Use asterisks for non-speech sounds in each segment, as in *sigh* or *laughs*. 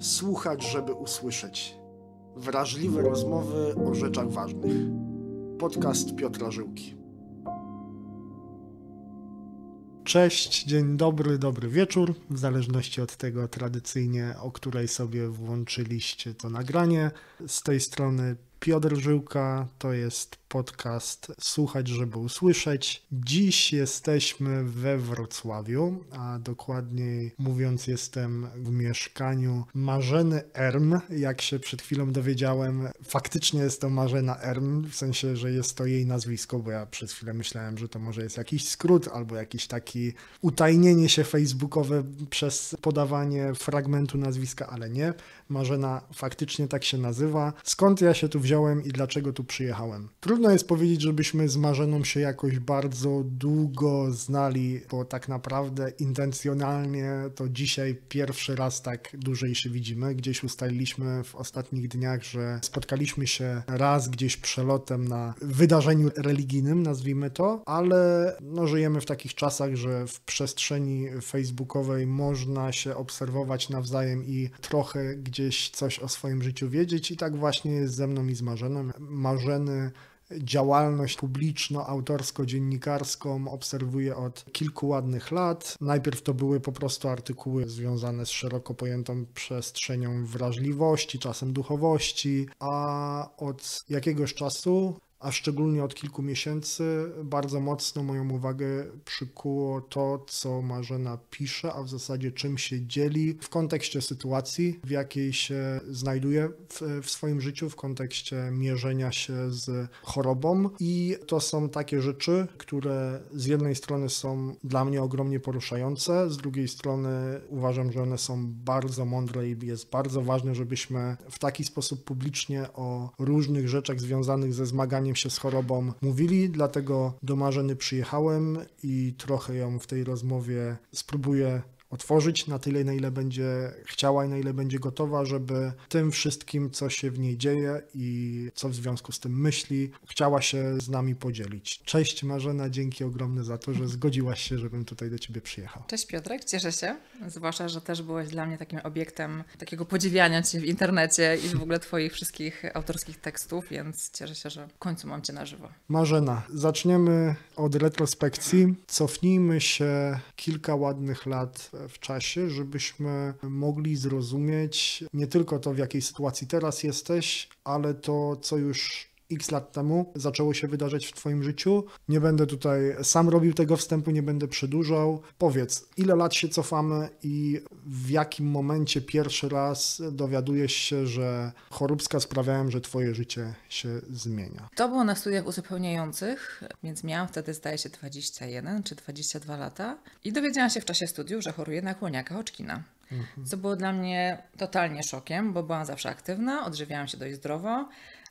Słuchać, żeby usłyszeć. Wrażliwe rozmowy o rzeczach ważnych. Podcast Piotra Żyłki. cześć, dzień dobry, dobry wieczór, w zależności od tego tradycyjnie, o której sobie włączyliście to nagranie. Z tej strony Piotr Żyłka, to jest podcast Słuchać, żeby usłyszeć. Dziś jesteśmy we Wrocławiu, a dokładniej mówiąc, jestem w mieszkaniu Marzeny Erm. Jak się przed chwilą dowiedziałem, faktycznie jest to Marzena Erm, w sensie, że jest to jej nazwisko, bo ja przez chwilę myślałem, że to może jest jakiś skrót albo jakiś taki utajnienie się facebookowe przez podawanie fragmentu nazwiska, ale nie. Marzena faktycznie tak się nazywa. Skąd ja się tu wziąłem? wziąłem i dlaczego tu przyjechałem. Trudno jest powiedzieć, żebyśmy z Marzeną się jakoś bardzo długo znali, bo tak naprawdę intencjonalnie to dzisiaj pierwszy raz tak dłużej się widzimy. Gdzieś ustaliliśmy w ostatnich dniach, że spotkaliśmy się raz gdzieś przelotem na wydarzeniu religijnym, nazwijmy to, ale no, żyjemy w takich czasach, że w przestrzeni facebookowej można się obserwować nawzajem i trochę gdzieś coś o swoim życiu wiedzieć i tak właśnie jest ze mną i z z Marzenem. Marzeny działalność publiczno-autorsko-dziennikarską obserwuję od kilku ładnych lat. Najpierw to były po prostu artykuły związane z szeroko pojętą przestrzenią wrażliwości, czasem duchowości, a od jakiegoś czasu a szczególnie od kilku miesięcy bardzo mocno moją uwagę przykuło to, co Marzena pisze, a w zasadzie czym się dzieli w kontekście sytuacji, w jakiej się znajduje w, w swoim życiu, w kontekście mierzenia się z chorobą. I to są takie rzeczy, które z jednej strony są dla mnie ogromnie poruszające, z drugiej strony uważam, że one są bardzo mądre i jest bardzo ważne, żebyśmy w taki sposób publicznie o różnych rzeczach związanych ze zmaganiem się z chorobą mówili, dlatego do Marzeny przyjechałem i trochę ją w tej rozmowie spróbuję otworzyć na tyle, na ile będzie chciała i na ile będzie gotowa, żeby tym wszystkim, co się w niej dzieje i co w związku z tym myśli, chciała się z nami podzielić. Cześć Marzena, dzięki ogromne za to, że zgodziłaś się, żebym tutaj do Ciebie przyjechał. Cześć Piotrek, cieszę się, zwłaszcza, że też byłeś dla mnie takim obiektem takiego podziwiania Cię w internecie i w ogóle Twoich wszystkich autorskich tekstów, więc cieszę się, że w końcu mam Cię na żywo. Marzena, zaczniemy od retrospekcji. Cofnijmy się kilka ładnych lat w czasie, żebyśmy mogli zrozumieć nie tylko to, w jakiej sytuacji teraz jesteś, ale to, co już x lat temu zaczęło się wydarzać w Twoim życiu. Nie będę tutaj sam robił tego wstępu, nie będę przedłużał. Powiedz, ile lat się cofamy i w jakim momencie pierwszy raz dowiadujesz się, że choróbska sprawiałem, że Twoje życie się zmienia? To było na studiach uzupełniających, więc miałam wtedy, zdaje się, 21 czy 22 lata i dowiedziałam się w czasie studiów, że choruję na kłoniaka oczkina. Mhm. co było dla mnie totalnie szokiem, bo byłam zawsze aktywna, odżywiałam się dość zdrowo,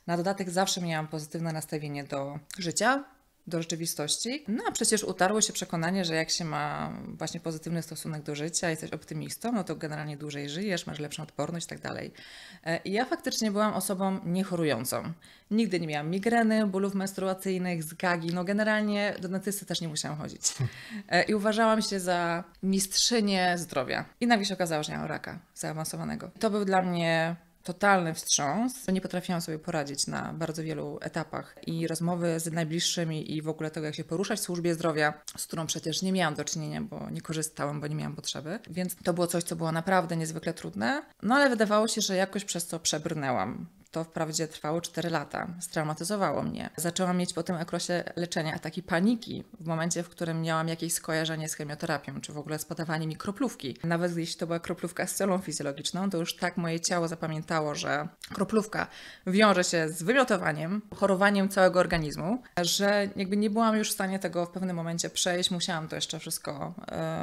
na dodatek zawsze miałam pozytywne nastawienie do życia, do rzeczywistości. No a przecież utarło się przekonanie, że jak się ma właśnie pozytywny stosunek do życia, jesteś optymistą, no to generalnie dłużej żyjesz, masz lepszą odporność i tak dalej. E, I ja faktycznie byłam osobą niechorującą. Nigdy nie miałam migreny, bólów menstruacyjnych, zgagi, no generalnie do dentysty też nie musiałam chodzić. E, I uważałam się za mistrzynię zdrowia. I nagle się okazało, że miałam raka zaawansowanego. To był dla mnie totalny wstrząs. Nie potrafiłam sobie poradzić na bardzo wielu etapach i rozmowy z najbliższymi i w ogóle tego, jak się poruszać w służbie zdrowia, z którą przecież nie miałam do czynienia, bo nie korzystałam, bo nie miałam potrzeby. Więc to było coś, co było naprawdę niezwykle trudne. No ale wydawało się, że jakoś przez to przebrnęłam. To wprawdzie trwało 4 lata, straumatyzowało mnie. Zaczęłam mieć po tym okresie leczenia ataki paniki, w momencie, w którym miałam jakieś skojarzenie z chemioterapią, czy w ogóle z podawaniem mi kroplówki. Nawet jeśli to była kroplówka z celą fizjologiczną, to już tak moje ciało zapamiętało, że kroplówka wiąże się z wymiotowaniem, chorowaniem całego organizmu, że jakby nie byłam już w stanie tego w pewnym momencie przejść, musiałam to jeszcze wszystko,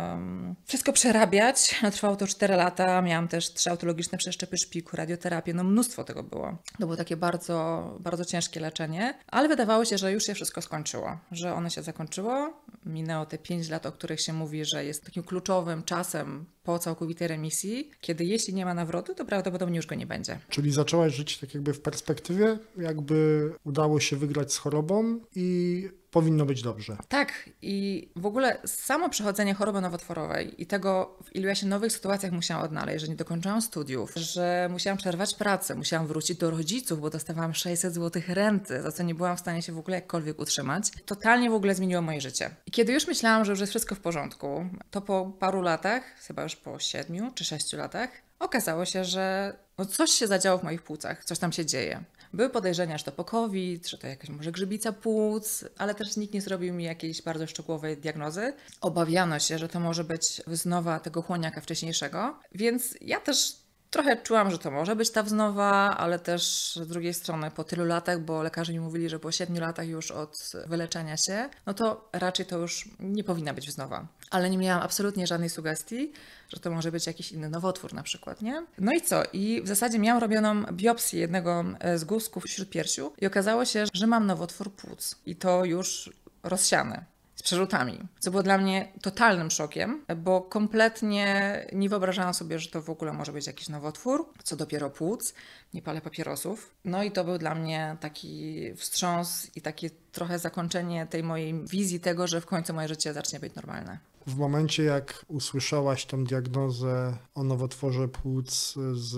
um, wszystko przerabiać. No, trwało to 4 lata, miałam też trzy autologiczne przeszczepy szpiku, radioterapię, no mnóstwo tego było. To było takie bardzo, bardzo ciężkie leczenie, ale wydawało się, że już się wszystko skończyło, że ono się zakończyło. Minęło te 5 lat, o których się mówi, że jest takim kluczowym czasem po całkowitej remisji, kiedy jeśli nie ma nawrotu, to prawdopodobnie już go nie będzie. Czyli zaczęłaś żyć tak jakby w perspektywie, jakby udało się wygrać z chorobą i powinno być dobrze. Tak, i w ogóle samo przechodzenie choroby nowotworowej i tego, w ilu ja się nowych sytuacjach musiałam odnaleźć, że nie dokończyłam studiów, że musiałam przerwać pracę, musiałam wrócić do rodziców, bo dostawałam 600 zł renty, za co nie byłam w stanie się w ogóle jakkolwiek utrzymać, totalnie w ogóle zmieniło moje życie. I kiedy już myślałam, że już jest wszystko w porządku, to po paru latach, chyba już po siedmiu czy sześciu latach okazało się, że no coś się zadziało w moich płucach, coś tam się dzieje. Były podejrzenia, że to po COVID, że to jakaś może grzybica płuc, ale też nikt nie zrobił mi jakiejś bardzo szczegółowej diagnozy. Obawiano się, że to może być znowa tego chłoniaka wcześniejszego, więc ja też Trochę czułam, że to może być ta wznowa, ale też z drugiej strony po tylu latach, bo lekarze mi mówili, że po 7 latach już od wyleczenia się, no to raczej to już nie powinna być wznowa. Ale nie miałam absolutnie żadnej sugestii, że to może być jakiś inny nowotwór na przykład, nie? No i co? I w zasadzie miałam robioną biopsję jednego z guzków śródpiersiu i okazało się, że mam nowotwór płuc i to już rozsiane z przerzutami, co było dla mnie totalnym szokiem, bo kompletnie nie wyobrażałam sobie, że to w ogóle może być jakiś nowotwór, co dopiero płuc, nie palę papierosów. No i to był dla mnie taki wstrząs i takie trochę zakończenie tej mojej wizji tego, że w końcu moje życie zacznie być normalne. W momencie jak usłyszałaś tą diagnozę o nowotworze płuc z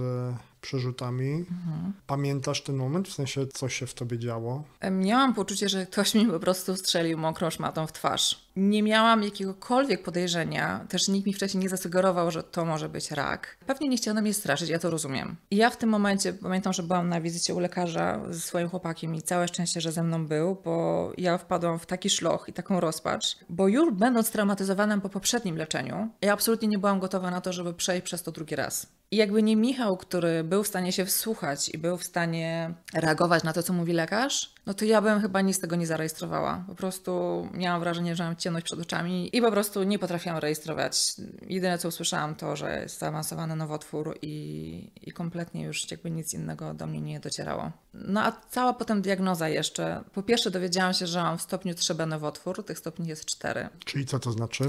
przerzutami. Mhm. Pamiętasz ten moment? W sensie, co się w tobie działo? Miałam poczucie, że ktoś mi po prostu strzelił mokrą szmatą w twarz. Nie miałam jakiegokolwiek podejrzenia, też nikt mi wcześniej nie zasugerował, że to może być rak. Pewnie nie chciano mnie straszyć, ja to rozumiem. I ja w tym momencie, pamiętam, że byłam na wizycie u lekarza ze swoim chłopakiem i całe szczęście, że ze mną był, bo ja wpadłam w taki szloch i taką rozpacz, bo już będąc traumatyzowanym po poprzednim leczeniu, ja absolutnie nie byłam gotowa na to, żeby przejść przez to drugi raz. I jakby nie Michał, który był w stanie się wsłuchać i był w stanie reagować na to, co mówi lekarz, no to ja bym chyba nic z tego nie zarejestrowała. Po prostu miałam wrażenie, że mam ciemność przed oczami i po prostu nie potrafiłam rejestrować. Jedyne, co usłyszałam, to, że jest zaawansowany nowotwór i, i kompletnie już jakby nic innego do mnie nie docierało. No a cała potem diagnoza jeszcze. Po pierwsze dowiedziałam się, że mam w stopniu 3B nowotwór, tych stopni jest 4. Czyli co to znaczy?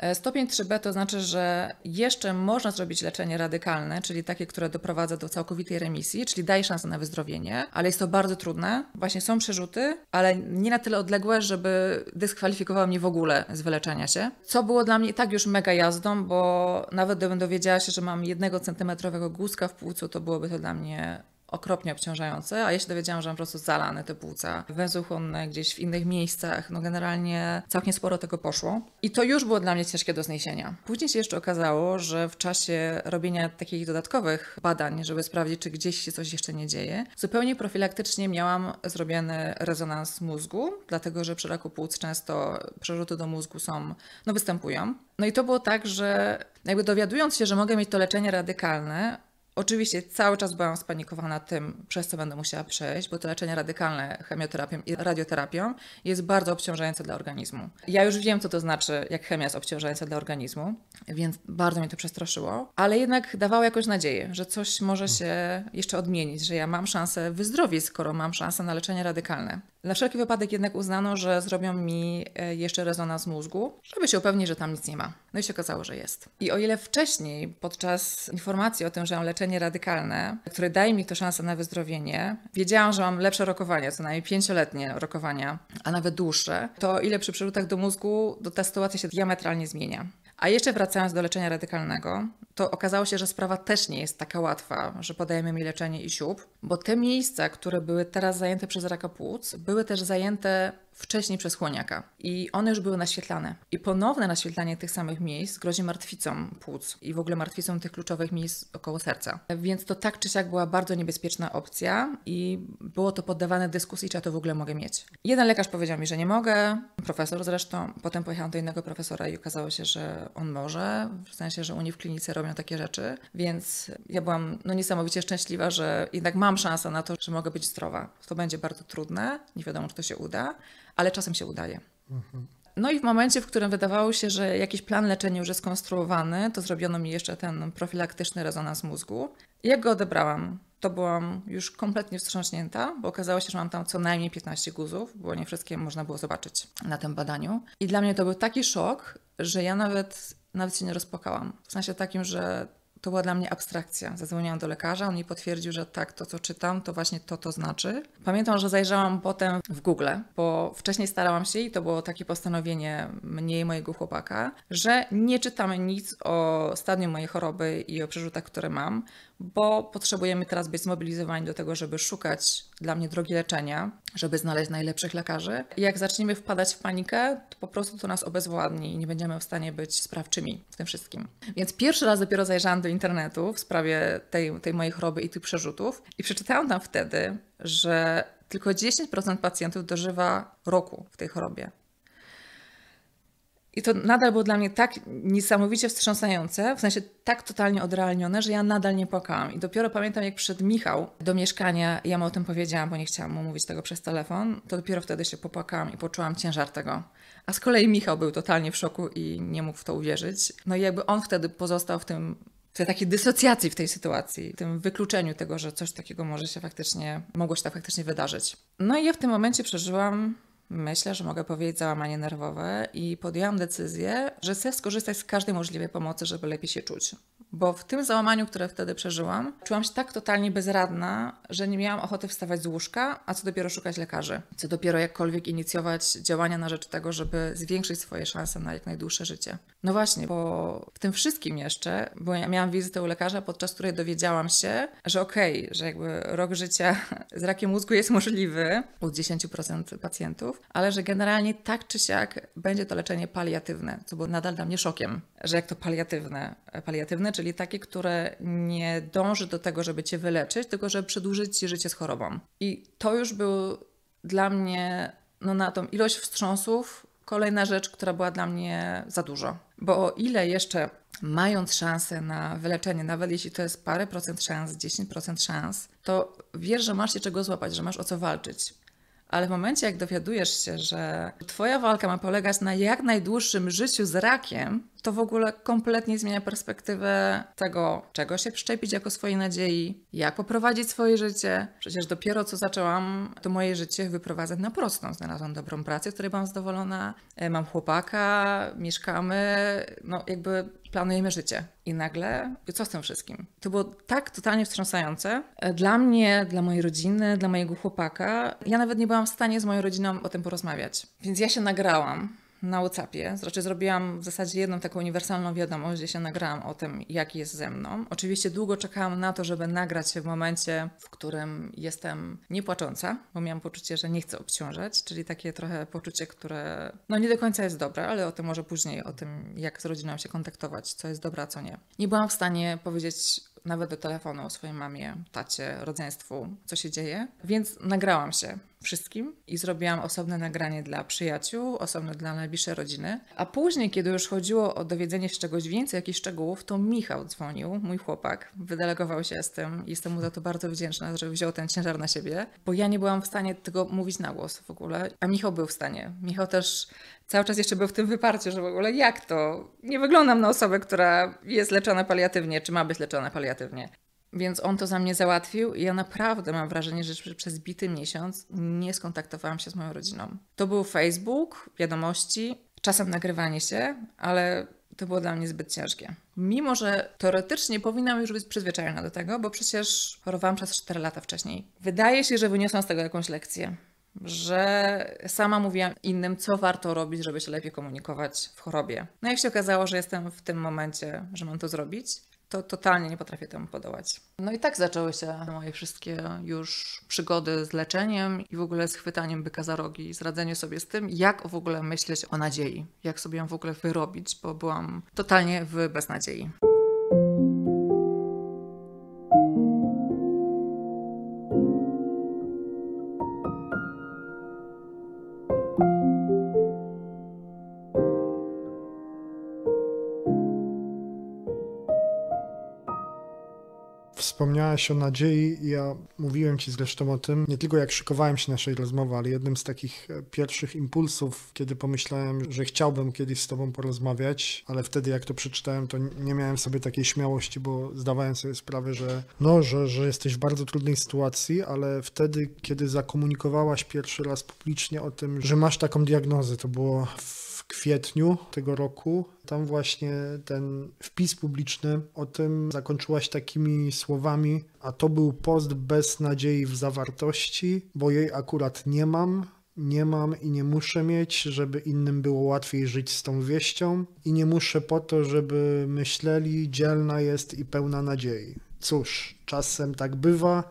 E, stopień 3b to znaczy, że jeszcze można zrobić leczenie radykalne, czyli takie, które doprowadza do całkowitej remisji, czyli daje szansę na wyzdrowienie, ale jest to bardzo trudne. Właśnie są przerzuty, ale nie na tyle odległe, żeby dyskwalifikowało mnie w ogóle z wyleczenia się. Co było dla mnie i tak już mega jazdą, bo nawet gdybym dowiedziała się, że mam jednego centymetrowego guzka w płucu, to byłoby to dla mnie okropnie obciążające, a ja się dowiedziałam, że mam po prostu zalane te płuca, węzły chłonne gdzieś w innych miejscach, no generalnie całkiem sporo tego poszło i to już było dla mnie ciężkie do zniesienia. Później się jeszcze okazało, że w czasie robienia takich dodatkowych badań, żeby sprawdzić, czy gdzieś się coś jeszcze nie dzieje, zupełnie profilaktycznie miałam zrobiony rezonans mózgu, dlatego, że przy raku płuc często przerzuty do mózgu są, no występują. No i to było tak, że jakby dowiadując się, że mogę mieć to leczenie radykalne, Oczywiście cały czas byłam spanikowana tym, przez co będę musiała przejść, bo to leczenie radykalne chemioterapią i radioterapią jest bardzo obciążające dla organizmu. Ja już wiem, co to znaczy, jak chemia jest obciążająca dla organizmu, więc bardzo mnie to przestraszyło, ale jednak dawało jakoś nadzieję, że coś może mm. się jeszcze odmienić, że ja mam szansę wyzdrowieć, skoro mam szansę na leczenie radykalne. Na wszelki wypadek jednak uznano, że zrobią mi e, jeszcze rezonans mózgu, żeby się upewnić, że tam nic nie ma. No i się okazało, że jest. I o ile wcześniej, podczas informacji o tym, że mam leczenie leczenie radykalne, które daje mi to szansę na wyzdrowienie, wiedziałam, że mam lepsze rokowania, co najmniej pięcioletnie rokowania, a nawet dłuższe, to ile przy przerutach do mózgu, to ta sytuacja się diametralnie zmienia. A jeszcze wracając do leczenia radykalnego, to okazało się, że sprawa też nie jest taka łatwa, że podajemy mi leczenie i siób, bo te miejsca, które były teraz zajęte przez raka płuc, były też zajęte wcześniej przez chłoniaka i one już były naświetlane. I ponowne naświetlanie tych samych miejsc grozi martwicą płuc i w ogóle martwicą tych kluczowych miejsc około serca. Więc to tak czy siak była bardzo niebezpieczna opcja i było to poddawane dyskusji, czy ja to w ogóle mogę mieć. Jeden lekarz powiedział mi, że nie mogę, profesor zresztą. Potem pojechałam do innego profesora i okazało się, że on może, w sensie, że u w klinice robią robią takie rzeczy, więc ja byłam no, niesamowicie szczęśliwa, że jednak mam szansę na to, że mogę być zdrowa. To będzie bardzo trudne, nie wiadomo, czy to się uda, ale czasem się udaje. Mhm. No i w momencie, w którym wydawało się, że jakiś plan leczenia już jest skonstruowany, to zrobiono mi jeszcze ten profilaktyczny rezonans mózgu. Ja go odebrałam. To byłam już kompletnie wstrząśnięta, bo okazało się, że mam tam co najmniej 15 guzów, bo nie wszystkie można było zobaczyć na tym badaniu. I dla mnie to był taki szok, że ja nawet nawet się nie rozpłakałam. W sensie takim, że to była dla mnie abstrakcja. Zadzwoniłam do lekarza, on mi potwierdził, że tak, to co czytam, to właśnie to to znaczy. Pamiętam, że zajrzałam potem w Google, bo wcześniej starałam się i to było takie postanowienie mnie i mojego chłopaka, że nie czytamy nic o stadium mojej choroby i o przerzutach, które mam, bo potrzebujemy teraz być zmobilizowani do tego, żeby szukać dla mnie drogi leczenia, żeby znaleźć najlepszych lekarzy. I jak zaczniemy wpadać w panikę, to po prostu to nas obezwładni i nie będziemy w stanie być sprawczymi w tym wszystkim. Więc pierwszy raz dopiero zajrzałam do internetu w sprawie tej, tej mojej choroby i tych przerzutów i przeczytałam tam wtedy, że tylko 10% pacjentów dożywa roku w tej chorobie. I to nadal było dla mnie tak niesamowicie wstrząsające, w sensie tak totalnie odrealnione, że ja nadal nie płakałam. I dopiero pamiętam, jak przyszedł Michał do mieszkania, ja mu o tym powiedziałam, bo nie chciałam mu mówić tego przez telefon, to dopiero wtedy się popłakałam i poczułam ciężar tego. A z kolei Michał był totalnie w szoku i nie mógł w to uwierzyć. No i jakby on wtedy pozostał w tym tej takiej dysocjacji w tej sytuacji, w tym wykluczeniu tego, że coś takiego może się faktycznie, mogło się tak faktycznie wydarzyć. No i ja w tym momencie przeżyłam myślę, że mogę powiedzieć załamanie nerwowe i podjęłam decyzję, że chcę skorzystać z każdej możliwej pomocy, żeby lepiej się czuć bo w tym załamaniu, które wtedy przeżyłam, czułam się tak totalnie bezradna, że nie miałam ochoty wstawać z łóżka, a co dopiero szukać lekarzy, co dopiero jakkolwiek inicjować działania na rzecz tego, żeby zwiększyć swoje szanse na jak najdłuższe życie. No właśnie, bo w tym wszystkim jeszcze, bo ja miałam wizytę u lekarza, podczas której dowiedziałam się, że okej, okay, że jakby rok życia z rakiem mózgu jest możliwy u 10% pacjentów, ale że generalnie tak czy siak będzie to leczenie paliatywne, co było nadal dla mnie szokiem, że jak to paliatywne, paliatywne czyli takie, które nie dąży do tego, żeby cię wyleczyć, tylko żeby przedłużyć ci życie z chorobą. I to już był dla mnie, no na tą ilość wstrząsów, kolejna rzecz, która była dla mnie za dużo. Bo o ile jeszcze mając szansę na wyleczenie, nawet jeśli to jest parę procent szans, 10% szans, to wiesz, że masz się czego złapać, że masz o co walczyć. Ale w momencie, jak dowiadujesz się, że Twoja walka ma polegać na jak najdłuższym życiu z rakiem, to w ogóle kompletnie zmienia perspektywę tego, czego się przyczepić jako swojej nadziei, jak poprowadzić swoje życie. Przecież dopiero co zaczęłam to moje życie wyprowadzać na prostą. Znalazłam dobrą pracę, z której byłam zadowolona, e, mam chłopaka, mieszkamy, no jakby planujemy życie. I nagle, co z tym wszystkim? To było tak totalnie wstrząsające e, dla mnie, dla mojej rodziny, dla mojego chłopaka. Ja nawet nie byłam w stanie z moją rodziną o tym porozmawiać. Więc ja się nagrałam na WhatsAppie. Znaczy zrobiłam w zasadzie jedną taką uniwersalną wiadomość, gdzie się nagrałam o tym, jaki jest ze mną. Oczywiście długo czekałam na to, żeby nagrać się w momencie, w którym jestem niepłacząca, bo miałam poczucie, że nie chcę obciążać, czyli takie trochę poczucie, które no nie do końca jest dobre, ale o tym może później, o tym jak z rodziną się kontaktować, co jest dobre, a co nie. Nie byłam w stanie powiedzieć nawet do telefonu swojej mamie, tacie, rodzeństwu, co się dzieje, więc nagrałam się wszystkim i zrobiłam osobne nagranie dla przyjaciół, osobne dla najbliższej rodziny. A później, kiedy już chodziło o dowiedzenie się czegoś więcej, jakichś szczegółów, to Michał dzwonił, mój chłopak, wydelegował się z tym. Jestem mu za to bardzo wdzięczna, że wziął ten ciężar na siebie, bo ja nie byłam w stanie tego mówić na głos w ogóle, a Michał był w stanie. Michał też cały czas jeszcze był w tym wyparciu, że w ogóle jak to? Nie wyglądam na osobę, która jest leczona paliatywnie, czy ma być leczona paliatywnie. Więc on to za mnie załatwił i ja naprawdę mam wrażenie, że przez bity miesiąc nie skontaktowałam się z moją rodziną. To był Facebook, wiadomości, czasem nagrywanie się, ale to było dla mnie zbyt ciężkie. Mimo, że teoretycznie powinnam już być przyzwyczajona do tego, bo przecież chorowałam przez 4 lata wcześniej. Wydaje się, że wyniosłam z tego jakąś lekcję. Że sama mówiłam innym, co warto robić, żeby się lepiej komunikować w chorobie. No jak się okazało, że jestem w tym momencie, że mam to zrobić, to totalnie nie potrafię temu podołać. No i tak zaczęły się moje wszystkie już przygody z leczeniem i w ogóle z chwytaniem byka za rogi, z radzeniem sobie z tym, jak w ogóle myśleć o nadziei, jak sobie ją w ogóle wyrobić, bo byłam totalnie w beznadziei. wspomniałaś o nadziei. Ja mówiłem Ci zresztą o tym, nie tylko jak szykowałem się naszej rozmowy, ale jednym z takich e, pierwszych impulsów, kiedy pomyślałem, że chciałbym kiedyś z Tobą porozmawiać, ale wtedy jak to przeczytałem, to nie miałem sobie takiej śmiałości, bo zdawałem sobie sprawę, że no, że, że jesteś w bardzo trudnej sytuacji, ale wtedy, kiedy zakomunikowałaś pierwszy raz publicznie o tym, że masz taką diagnozę, to było w kwietniu tego roku. Tam właśnie ten wpis publiczny o tym zakończyłaś takimi słowami, a to był post bez nadziei w zawartości, bo jej akurat nie mam, nie mam i nie muszę mieć, żeby innym było łatwiej żyć z tą wieścią i nie muszę po to, żeby myśleli, dzielna jest i pełna nadziei. Cóż, czasem tak bywa,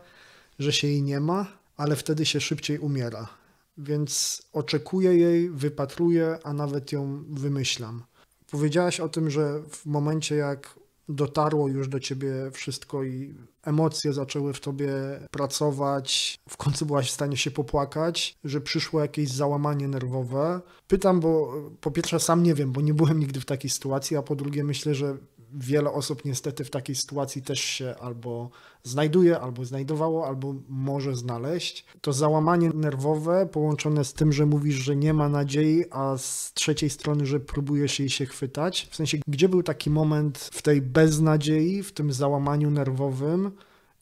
że się jej nie ma, ale wtedy się szybciej umiera więc oczekuję jej, wypatruję, a nawet ją wymyślam. Powiedziałaś o tym, że w momencie jak dotarło już do ciebie wszystko i emocje zaczęły w tobie pracować, w końcu byłaś w stanie się popłakać, że przyszło jakieś załamanie nerwowe. Pytam, bo po pierwsze sam nie wiem, bo nie byłem nigdy w takiej sytuacji, a po drugie myślę, że wiele osób niestety w takiej sytuacji też się albo znajduje, albo znajdowało, albo może znaleźć. To załamanie nerwowe połączone z tym, że mówisz, że nie ma nadziei, a z trzeciej strony, że próbujesz jej się chwytać. W sensie, gdzie był taki moment w tej beznadziei, w tym załamaniu nerwowym,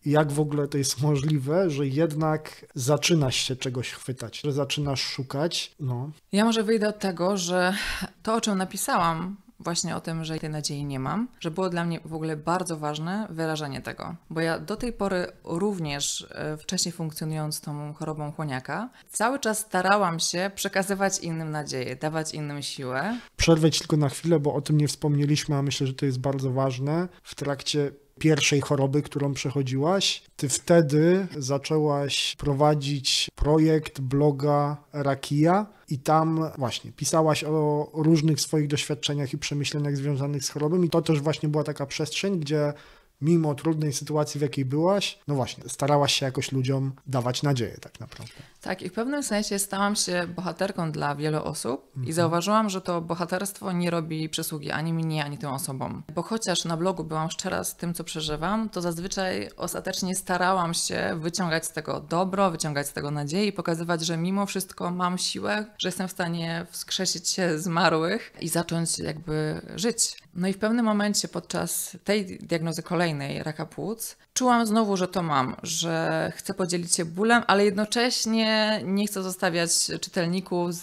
jak w ogóle to jest możliwe, że jednak zaczynasz się czegoś chwytać, że zaczynasz szukać. No. Ja może wyjdę od tego, że to, o czym napisałam właśnie o tym, że tej nadziei nie mam, że było dla mnie w ogóle bardzo ważne wyrażenie tego, bo ja do tej pory również e, wcześniej funkcjonując tą chorobą chłoniaka, cały czas starałam się przekazywać innym nadzieję, dawać innym siłę. Przerwę ci tylko na chwilę, bo o tym nie wspomnieliśmy, a myślę, że to jest bardzo ważne. W trakcie pierwszej choroby, którą przechodziłaś, ty wtedy zaczęłaś prowadzić projekt bloga Rakia i tam właśnie pisałaś o różnych swoich doświadczeniach i przemyśleniach związanych z chorobą i to też właśnie była taka przestrzeń, gdzie mimo trudnej sytuacji, w jakiej byłaś, no właśnie, starałaś się jakoś ludziom dawać nadzieję tak naprawdę. Tak, i w pewnym sensie stałam się bohaterką dla wielu osób mhm. i zauważyłam, że to bohaterstwo nie robi przysługi ani mnie, ani tym osobom. Bo chociaż na blogu byłam szczera z tym, co przeżywam, to zazwyczaj ostatecznie starałam się wyciągać z tego dobro, wyciągać z tego nadzieję i pokazywać, że mimo wszystko mam siłę, że jestem w stanie wskrzesić się zmarłych i zacząć jakby żyć. No i w pewnym momencie podczas tej diagnozy kolejnej raka płuc czułam znowu, że to mam, że chcę podzielić się bólem, ale jednocześnie nie chcę zostawiać czytelników z,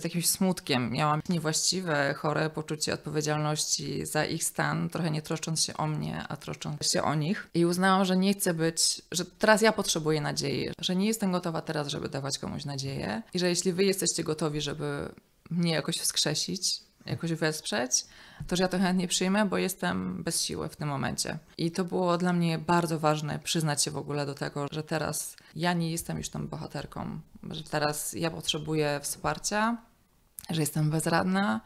z jakimś smutkiem. Miałam niewłaściwe, chore poczucie odpowiedzialności za ich stan, trochę nie troszcząc się o mnie, a troszcząc się o nich. I uznałam, że nie chcę być, że teraz ja potrzebuję nadziei, że nie jestem gotowa teraz, żeby dawać komuś nadzieję i że jeśli wy jesteście gotowi, żeby mnie jakoś wskrzesić, jakoś wesprzeć, to że ja to chętnie przyjmę, bo jestem bez siły w tym momencie. I to było dla mnie bardzo ważne przyznać się w ogóle do tego, że teraz ja nie jestem już tą bohaterką, że teraz ja potrzebuję wsparcia, że jestem bezradna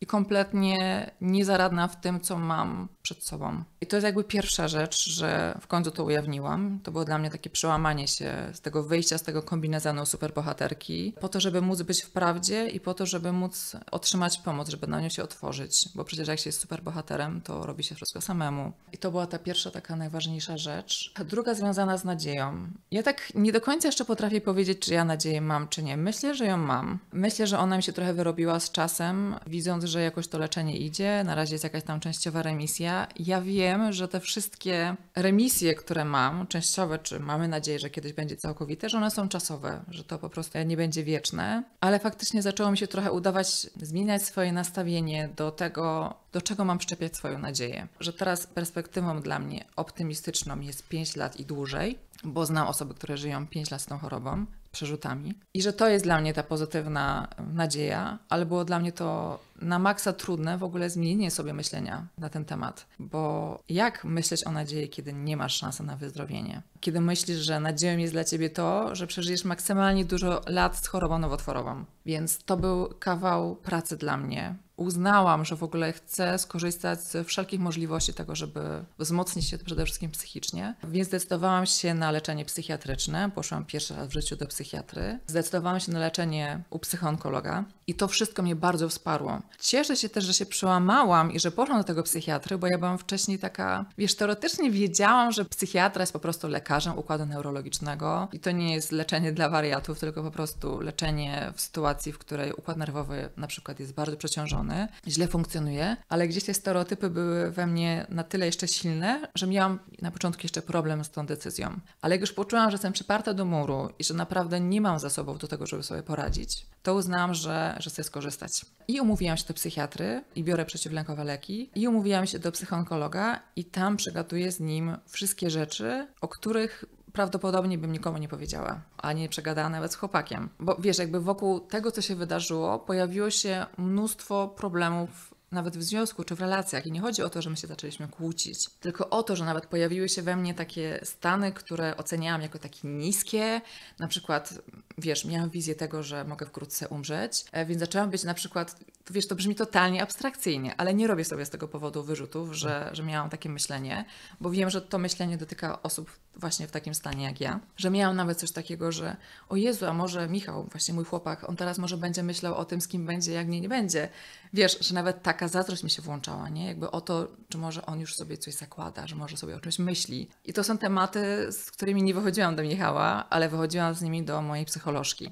i kompletnie niezaradna w tym, co mam przed sobą. I to jest jakby pierwsza rzecz, że w końcu to ujawniłam. To było dla mnie takie przełamanie się z tego wyjścia, z tego kombinezonu superbohaterki, po to, żeby móc być w prawdzie i po to, żeby móc otrzymać pomoc, żeby na nią się otworzyć. Bo przecież jak się jest superbohaterem, to robi się wszystko samemu. I to była ta pierwsza taka najważniejsza rzecz. A druga związana z nadzieją. Ja tak nie do końca jeszcze potrafię powiedzieć, czy ja nadzieję mam, czy nie. Myślę, że ją mam. Myślę, że ona mi się trochę wyrobiła z czasem, widząc, że jakoś to leczenie idzie. Na razie jest jakaś tam częściowa remisja ja wiem, że te wszystkie remisje, które mam, częściowe, czy mamy nadzieję, że kiedyś będzie całkowite, że one są czasowe, że to po prostu nie będzie wieczne, ale faktycznie zaczęło mi się trochę udawać zmieniać swoje nastawienie do tego, do czego mam szczepiać swoją nadzieję. Że teraz perspektywą dla mnie optymistyczną jest 5 lat i dłużej, bo znam osoby, które żyją 5 lat z tą chorobą, przerzutami. I że to jest dla mnie ta pozytywna nadzieja, ale było dla mnie to na maksa trudne w ogóle zmienienie sobie myślenia na ten temat, bo jak myśleć o nadziei, kiedy nie masz szansy na wyzdrowienie? Kiedy myślisz, że nadzieją jest dla ciebie to, że przeżyjesz maksymalnie dużo lat z chorobą nowotworową. Więc to był kawał pracy dla mnie uznałam, że w ogóle chcę skorzystać z wszelkich możliwości tego, żeby wzmocnić się przede wszystkim psychicznie, więc zdecydowałam się na leczenie psychiatryczne. Poszłam pierwszy raz w życiu do psychiatry. Zdecydowałam się na leczenie u psychoonkologa i to wszystko mnie bardzo wsparło. Cieszę się też, że się przełamałam i że poszłam do tego psychiatry, bo ja byłam wcześniej taka, wiesz, teoretycznie wiedziałam, że psychiatra jest po prostu lekarzem układu neurologicznego i to nie jest leczenie dla wariatów, tylko po prostu leczenie w sytuacji, w której układ nerwowy na przykład jest bardzo przeciążony źle funkcjonuje, ale gdzieś te stereotypy były we mnie na tyle jeszcze silne, że miałam na początku jeszcze problem z tą decyzją. Ale jak już poczułam, że jestem przyparta do muru i że naprawdę nie mam zasobów do tego, żeby sobie poradzić, to uznałam, że, że chcę skorzystać. I umówiłam się do psychiatry i biorę przeciwlękowe leki i umówiłam się do psychonkologa i tam przygotuję z nim wszystkie rzeczy, o których prawdopodobnie bym nikomu nie powiedziała, a nie przegadała nawet z chłopakiem. Bo wiesz, jakby wokół tego, co się wydarzyło, pojawiło się mnóstwo problemów nawet w związku czy w relacjach. I nie chodzi o to, że my się zaczęliśmy kłócić, tylko o to, że nawet pojawiły się we mnie takie stany, które oceniałam jako takie niskie. Na przykład, wiesz, miałam wizję tego, że mogę wkrótce umrzeć, e, więc zaczęłam być na przykład, wiesz, to brzmi totalnie abstrakcyjnie, ale nie robię sobie z tego powodu wyrzutów, że, że miałam takie myślenie, bo wiem, że to myślenie dotyka osób właśnie w takim stanie jak ja, że miałam nawet coś takiego, że o Jezu, a może Michał, właśnie mój chłopak, on teraz może będzie myślał o tym, z kim będzie, jak mnie nie będzie. Wiesz, że nawet taka zazdrość mi się włączała, nie? Jakby o to, czy może on już sobie coś zakłada, że może sobie o czymś myśli. I to są tematy, z którymi nie wychodziłam do Michała, ale wychodziłam z nimi do mojej psycholożki.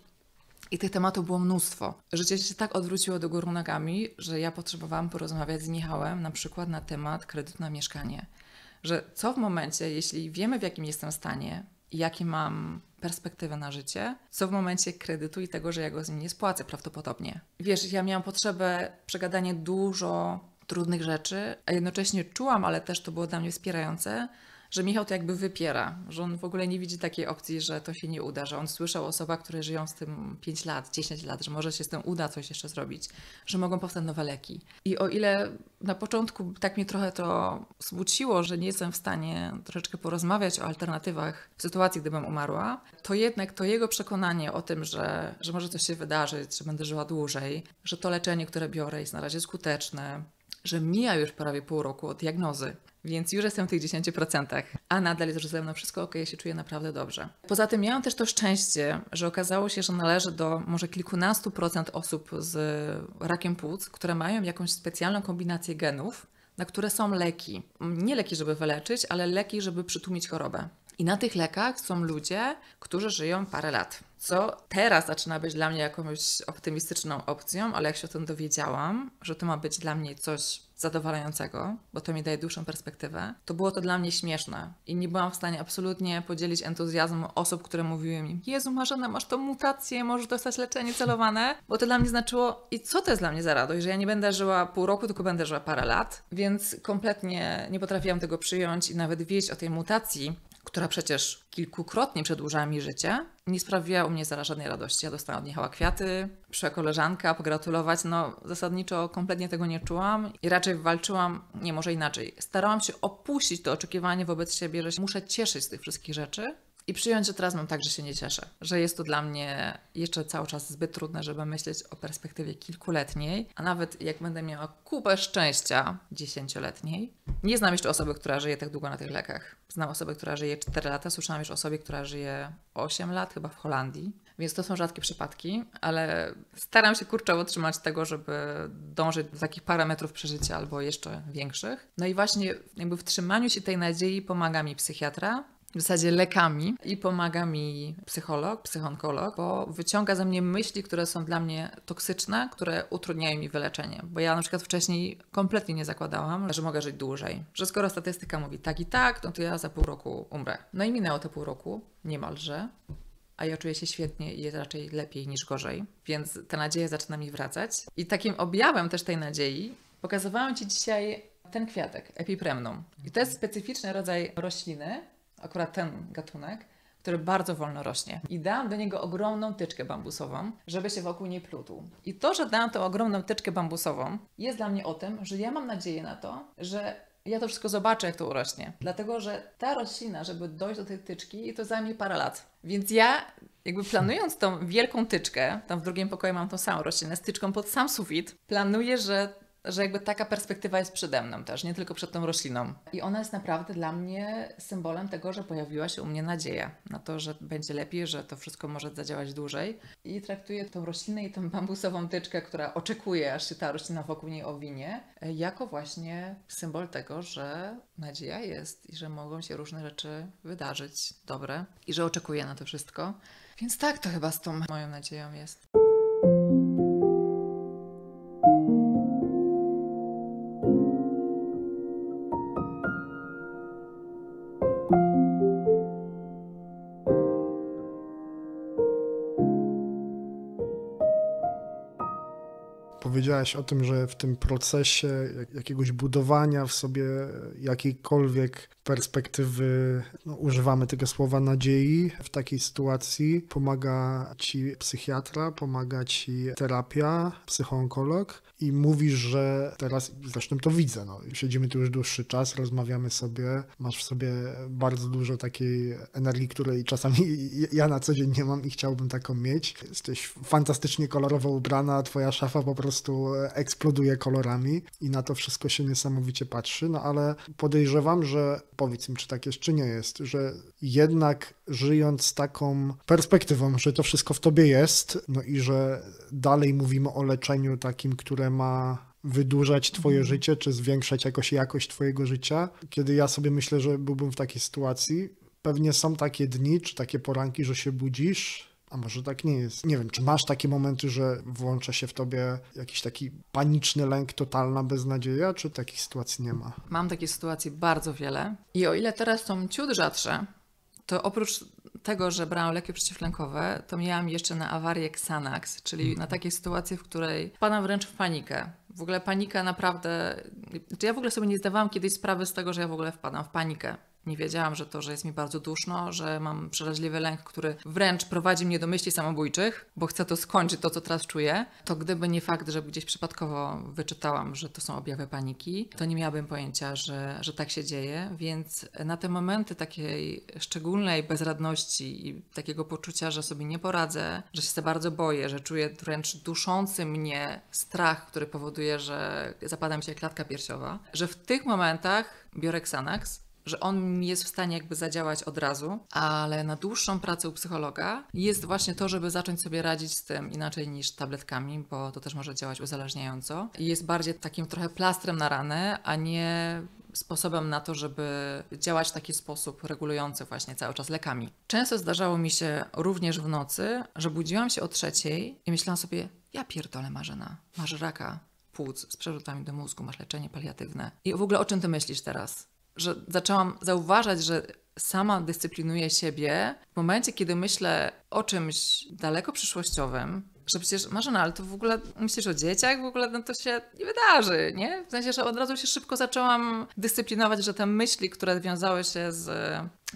I tych tematów było mnóstwo. Życie się tak odwróciło do góry nogami, że ja potrzebowałam porozmawiać z Michałem na przykład na temat kredytu na mieszkanie że co w momencie, jeśli wiemy w jakim jestem stanie i jakie mam perspektywy na życie, co w momencie kredytu i tego, że ja go z nim nie spłacę prawdopodobnie. Wiesz, ja miałam potrzebę przegadania dużo trudnych rzeczy, a jednocześnie czułam, ale też to było dla mnie wspierające, że Michał to jakby wypiera, że on w ogóle nie widzi takiej opcji, że to się nie uda, że on słyszał o osobach, które żyją z tym 5 lat, 10 lat, że może się z tym uda coś jeszcze zrobić, że mogą powstać nowe leki. I o ile na początku tak mnie trochę to smuciło, że nie jestem w stanie troszeczkę porozmawiać o alternatywach w sytuacji, gdybym umarła, to jednak to jego przekonanie o tym, że, że może coś się wydarzyć, że będę żyła dłużej, że to leczenie, które biorę jest na razie skuteczne, że mija już prawie pół roku od diagnozy, więc już jestem w tych 10%, a nadal jest, że ze mną wszystko ok, ja się czuję naprawdę dobrze. Poza tym miałam też to szczęście, że okazało się, że należy do może kilkunastu procent osób z rakiem płuc, które mają jakąś specjalną kombinację genów, na które są leki. Nie leki, żeby wyleczyć, ale leki, żeby przytłumić chorobę. I na tych lekach są ludzie, którzy żyją parę lat. Co teraz zaczyna być dla mnie jakąś optymistyczną opcją, ale jak się o tym dowiedziałam, że to ma być dla mnie coś zadowalającego, bo to mi daje dłuższą perspektywę, to było to dla mnie śmieszne i nie byłam w stanie absolutnie podzielić entuzjazmu osób, które mówiły mi: Jezu, Marzena, masz tą mutację, możesz dostać leczenie celowane, bo to dla mnie znaczyło, i co to jest dla mnie za radość, że ja nie będę żyła pół roku, tylko będę żyła parę lat, więc kompletnie nie potrafiłam tego przyjąć i nawet wieść o tej mutacji która przecież kilkukrotnie przedłużała mi życie, nie sprawiła u mnie zaraz żadnej radości. Ja dostałam od niej hała kwiaty, przyszła koleżanka pogratulować, no zasadniczo kompletnie tego nie czułam i raczej walczyłam, nie może inaczej. Starałam się opuścić to oczekiwanie wobec siebie, że muszę cieszyć z tych wszystkich rzeczy, i przyjąć, że teraz mam tak, że się nie cieszę, że jest to dla mnie jeszcze cały czas zbyt trudne, żeby myśleć o perspektywie kilkuletniej, a nawet jak będę miała kupę szczęścia dziesięcioletniej. Nie znam jeszcze osoby, która żyje tak długo na tych lekach. Znam osobę, która żyje 4 lata, słyszałam już o osobie, która żyje 8 lat chyba w Holandii. Więc to są rzadkie przypadki, ale staram się kurczowo trzymać tego, żeby dążyć do takich parametrów przeżycia albo jeszcze większych. No i właśnie jakby w trzymaniu się tej nadziei pomaga mi psychiatra, w zasadzie lekami i pomaga mi psycholog, psychonkolog, bo wyciąga ze mnie myśli, które są dla mnie toksyczne, które utrudniają mi wyleczenie. Bo ja na przykład wcześniej kompletnie nie zakładałam, że mogę żyć dłużej. Że skoro statystyka mówi tak i tak, no to ja za pół roku umrę. No i minęło to pół roku, niemalże. A ja czuję się świetnie i jest raczej lepiej niż gorzej, więc ta nadzieja zaczyna mi wracać. I takim objawem też tej nadziei pokazywałam Ci dzisiaj ten kwiatek, epipremnum. I to jest specyficzny rodzaj rośliny, akurat ten gatunek, który bardzo wolno rośnie. I dałam do niego ogromną tyczkę bambusową, żeby się wokół niej plutł. I to, że dałam tą ogromną tyczkę bambusową, jest dla mnie o tym, że ja mam nadzieję na to, że ja to wszystko zobaczę, jak to urośnie. Dlatego, że ta roślina, żeby dojść do tej tyczki, to zajmie parę lat. Więc ja, jakby planując tą wielką tyczkę, tam w drugim pokoju mam tą samą roślinę, z tyczką pod sam sufit, planuję, że że jakby taka perspektywa jest przede mną też, nie tylko przed tą rośliną. I ona jest naprawdę dla mnie symbolem tego, że pojawiła się u mnie nadzieja na to, że będzie lepiej, że to wszystko może zadziałać dłużej. I traktuję tą roślinę i tą bambusową tyczkę, która oczekuje, aż się ta roślina wokół niej owinie, jako właśnie symbol tego, że nadzieja jest i że mogą się różne rzeczy wydarzyć dobre i że oczekuję na to wszystko. Więc tak to chyba z tą moją nadzieją jest. o tym, że w tym procesie jakiegoś budowania w sobie jakiejkolwiek perspektywy, no, używamy tego słowa nadziei w takiej sytuacji. Pomaga ci psychiatra, pomaga ci terapia, psychoonkolog i mówisz, że teraz, zresztą to widzę, no, siedzimy tu już dłuższy czas, rozmawiamy sobie, masz w sobie bardzo dużo takiej energii, której czasami *laughs* ja na co dzień nie mam i chciałbym taką mieć. Jesteś fantastycznie kolorowo ubrana, twoja szafa po prostu eksploduje kolorami i na to wszystko się niesamowicie patrzy, no ale podejrzewam, że Powiedz mi, czy tak jest, czy nie jest, że jednak żyjąc z taką perspektywą, że to wszystko w tobie jest, no i że dalej mówimy o leczeniu takim, które ma wydłużać twoje mhm. życie, czy zwiększać jakoś jakość twojego życia. Kiedy ja sobie myślę, że byłbym w takiej sytuacji, pewnie są takie dni, czy takie poranki, że się budzisz a może tak nie jest. Nie wiem, czy masz takie momenty, że włącza się w tobie jakiś taki paniczny lęk, totalna beznadzieja, czy takich sytuacji nie ma? Mam takich sytuacji bardzo wiele i o ile teraz są ciut rzadsze, to oprócz tego, że brałam leki przeciwlękowe, to miałam jeszcze na awarię Xanax, czyli hmm. na takie sytuacje, w której padam wręcz w panikę. W ogóle panika naprawdę. czy Ja w ogóle sobie nie zdawałam kiedyś sprawy z tego, że ja w ogóle wpadam w panikę. Nie wiedziałam, że to, że jest mi bardzo duszno, że mam przeraźliwy lęk, który wręcz prowadzi mnie do myśli samobójczych, bo chcę to skończyć, to co teraz czuję. To gdyby nie fakt, że gdzieś przypadkowo wyczytałam, że to są objawy paniki, to nie miałabym pojęcia, że, że tak się dzieje. Więc na te momenty takiej szczególnej bezradności i takiego poczucia, że sobie nie poradzę, że się bardzo boję, że czuję wręcz duszący mnie strach, który powoduje, że zapada mi się klatka piersiowa, że w tych momentach biorę Xanax że on jest w stanie jakby zadziałać od razu, ale na dłuższą pracę u psychologa jest właśnie to, żeby zacząć sobie radzić z tym inaczej niż tabletkami, bo to też może działać uzależniająco. Jest bardziej takim trochę plastrem na ranę, a nie sposobem na to, żeby działać w taki sposób regulujący właśnie cały czas lekami. Często zdarzało mi się również w nocy, że budziłam się o trzeciej i myślałam sobie, ja pierdolę Marzena, masz raka płuc z przerzutami do mózgu, masz leczenie paliatywne. I w ogóle o czym ty myślisz teraz? że zaczęłam zauważać, że sama dyscyplinuję siebie w momencie, kiedy myślę o czymś daleko przyszłościowym, że przecież Marzena, ale to w ogóle myślisz o dzieciach, w ogóle no to się nie wydarzy, nie? W sensie, że od razu się szybko zaczęłam dyscyplinować, że te myśli, które wiązały się z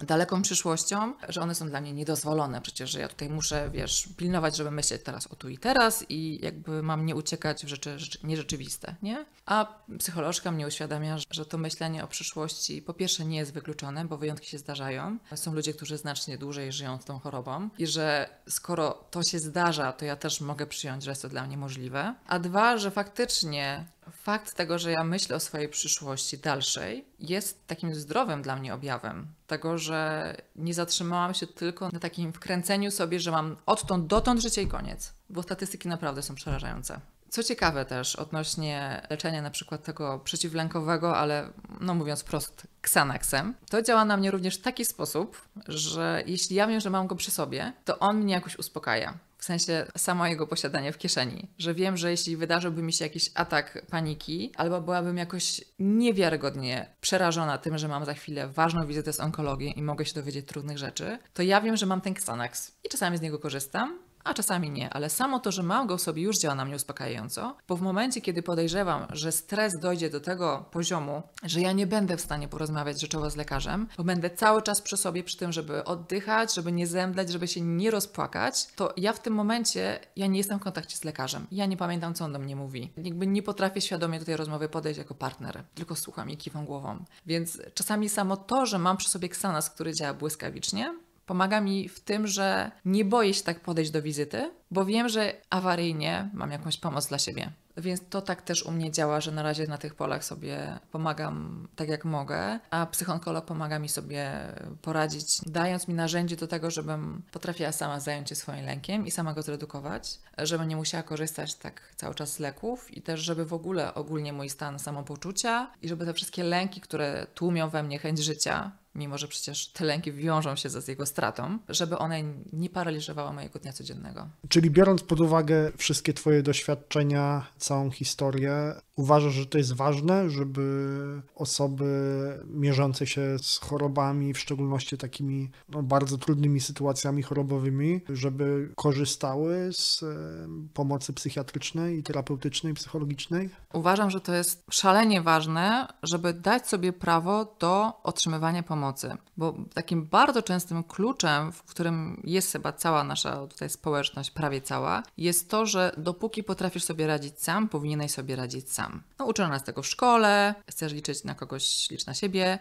daleką przyszłością, że one są dla mnie niedozwolone. Przecież że ja tutaj muszę, wiesz, pilnować, żeby myśleć teraz o tu i teraz i jakby mam nie uciekać w rzeczy, rzeczy nierzeczywiste, nie? A psycholożka mnie uświadamia, że to myślenie o przyszłości po pierwsze nie jest wykluczone, bo wyjątki się zdarzają. Są ludzie, którzy znacznie dłużej żyją z tą chorobą i że skoro to się zdarza, to ja też mogę przyjąć, że jest to dla mnie możliwe. A dwa, że faktycznie Fakt tego, że ja myślę o swojej przyszłości dalszej, jest takim zdrowym dla mnie objawem. Tego, że nie zatrzymałam się tylko na takim wkręceniu sobie, że mam odtąd dotąd życie i koniec, bo statystyki naprawdę są przerażające. Co ciekawe też odnośnie leczenia na przykład tego przeciwlękowego, ale no mówiąc prost, Xanaxem, to działa na mnie również w taki sposób, że jeśli ja wiem, że mam go przy sobie, to on mnie jakoś uspokaja w sensie samo jego posiadanie w kieszeni, że wiem, że jeśli wydarzyłby mi się jakiś atak paniki, albo byłabym jakoś niewiarygodnie przerażona tym, że mam za chwilę ważną wizytę z onkologii i mogę się dowiedzieć trudnych rzeczy, to ja wiem, że mam ten Xanax i czasami z niego korzystam, a czasami nie, ale samo to, że mam go w sobie już działa na mnie uspokajająco, bo w momencie, kiedy podejrzewam, że stres dojdzie do tego poziomu, że ja nie będę w stanie porozmawiać rzeczowo z lekarzem, bo będę cały czas przy sobie, przy tym, żeby oddychać, żeby nie zemdlać, żeby się nie rozpłakać, to ja w tym momencie, ja nie jestem w kontakcie z lekarzem. Ja nie pamiętam, co on do mnie mówi. Jakby nie potrafię świadomie do tej rozmowy podejść jako partner, tylko słucham i kiwam głową. Więc czasami samo to, że mam przy sobie ksanas, który działa błyskawicznie, Pomaga mi w tym, że nie boję się tak podejść do wizyty, bo wiem, że awaryjnie mam jakąś pomoc dla siebie. Więc to tak też u mnie działa, że na razie na tych polach sobie pomagam tak jak mogę, a psychonkolog pomaga mi sobie poradzić, dając mi narzędzie do tego, żebym potrafiła sama zająć się swoim lękiem i sama go zredukować, żebym nie musiała korzystać tak cały czas z leków i też, żeby w ogóle ogólnie mój stan samopoczucia i żeby te wszystkie lęki, które tłumią we mnie chęć życia, mimo że przecież te lęki wiążą się z jego stratą, żeby one nie paraliżowały mojego dnia codziennego. Czyli biorąc pod uwagę wszystkie Twoje doświadczenia, całą historię, uważasz, że to jest ważne, żeby osoby mierzące się z chorobami, w szczególności takimi no, bardzo trudnymi sytuacjami chorobowymi, żeby korzystały z pomocy psychiatrycznej i terapeutycznej, psychologicznej? Uważam, że to jest szalenie ważne, żeby dać sobie prawo do otrzymywania pomocy pomocy, bo takim bardzo częstym kluczem, w którym jest chyba cała nasza tutaj społeczność, prawie cała, jest to, że dopóki potrafisz sobie radzić sam, powinieneś sobie radzić sam. No, uczono nas tego w szkole, chcesz liczyć na kogoś, licz na siebie,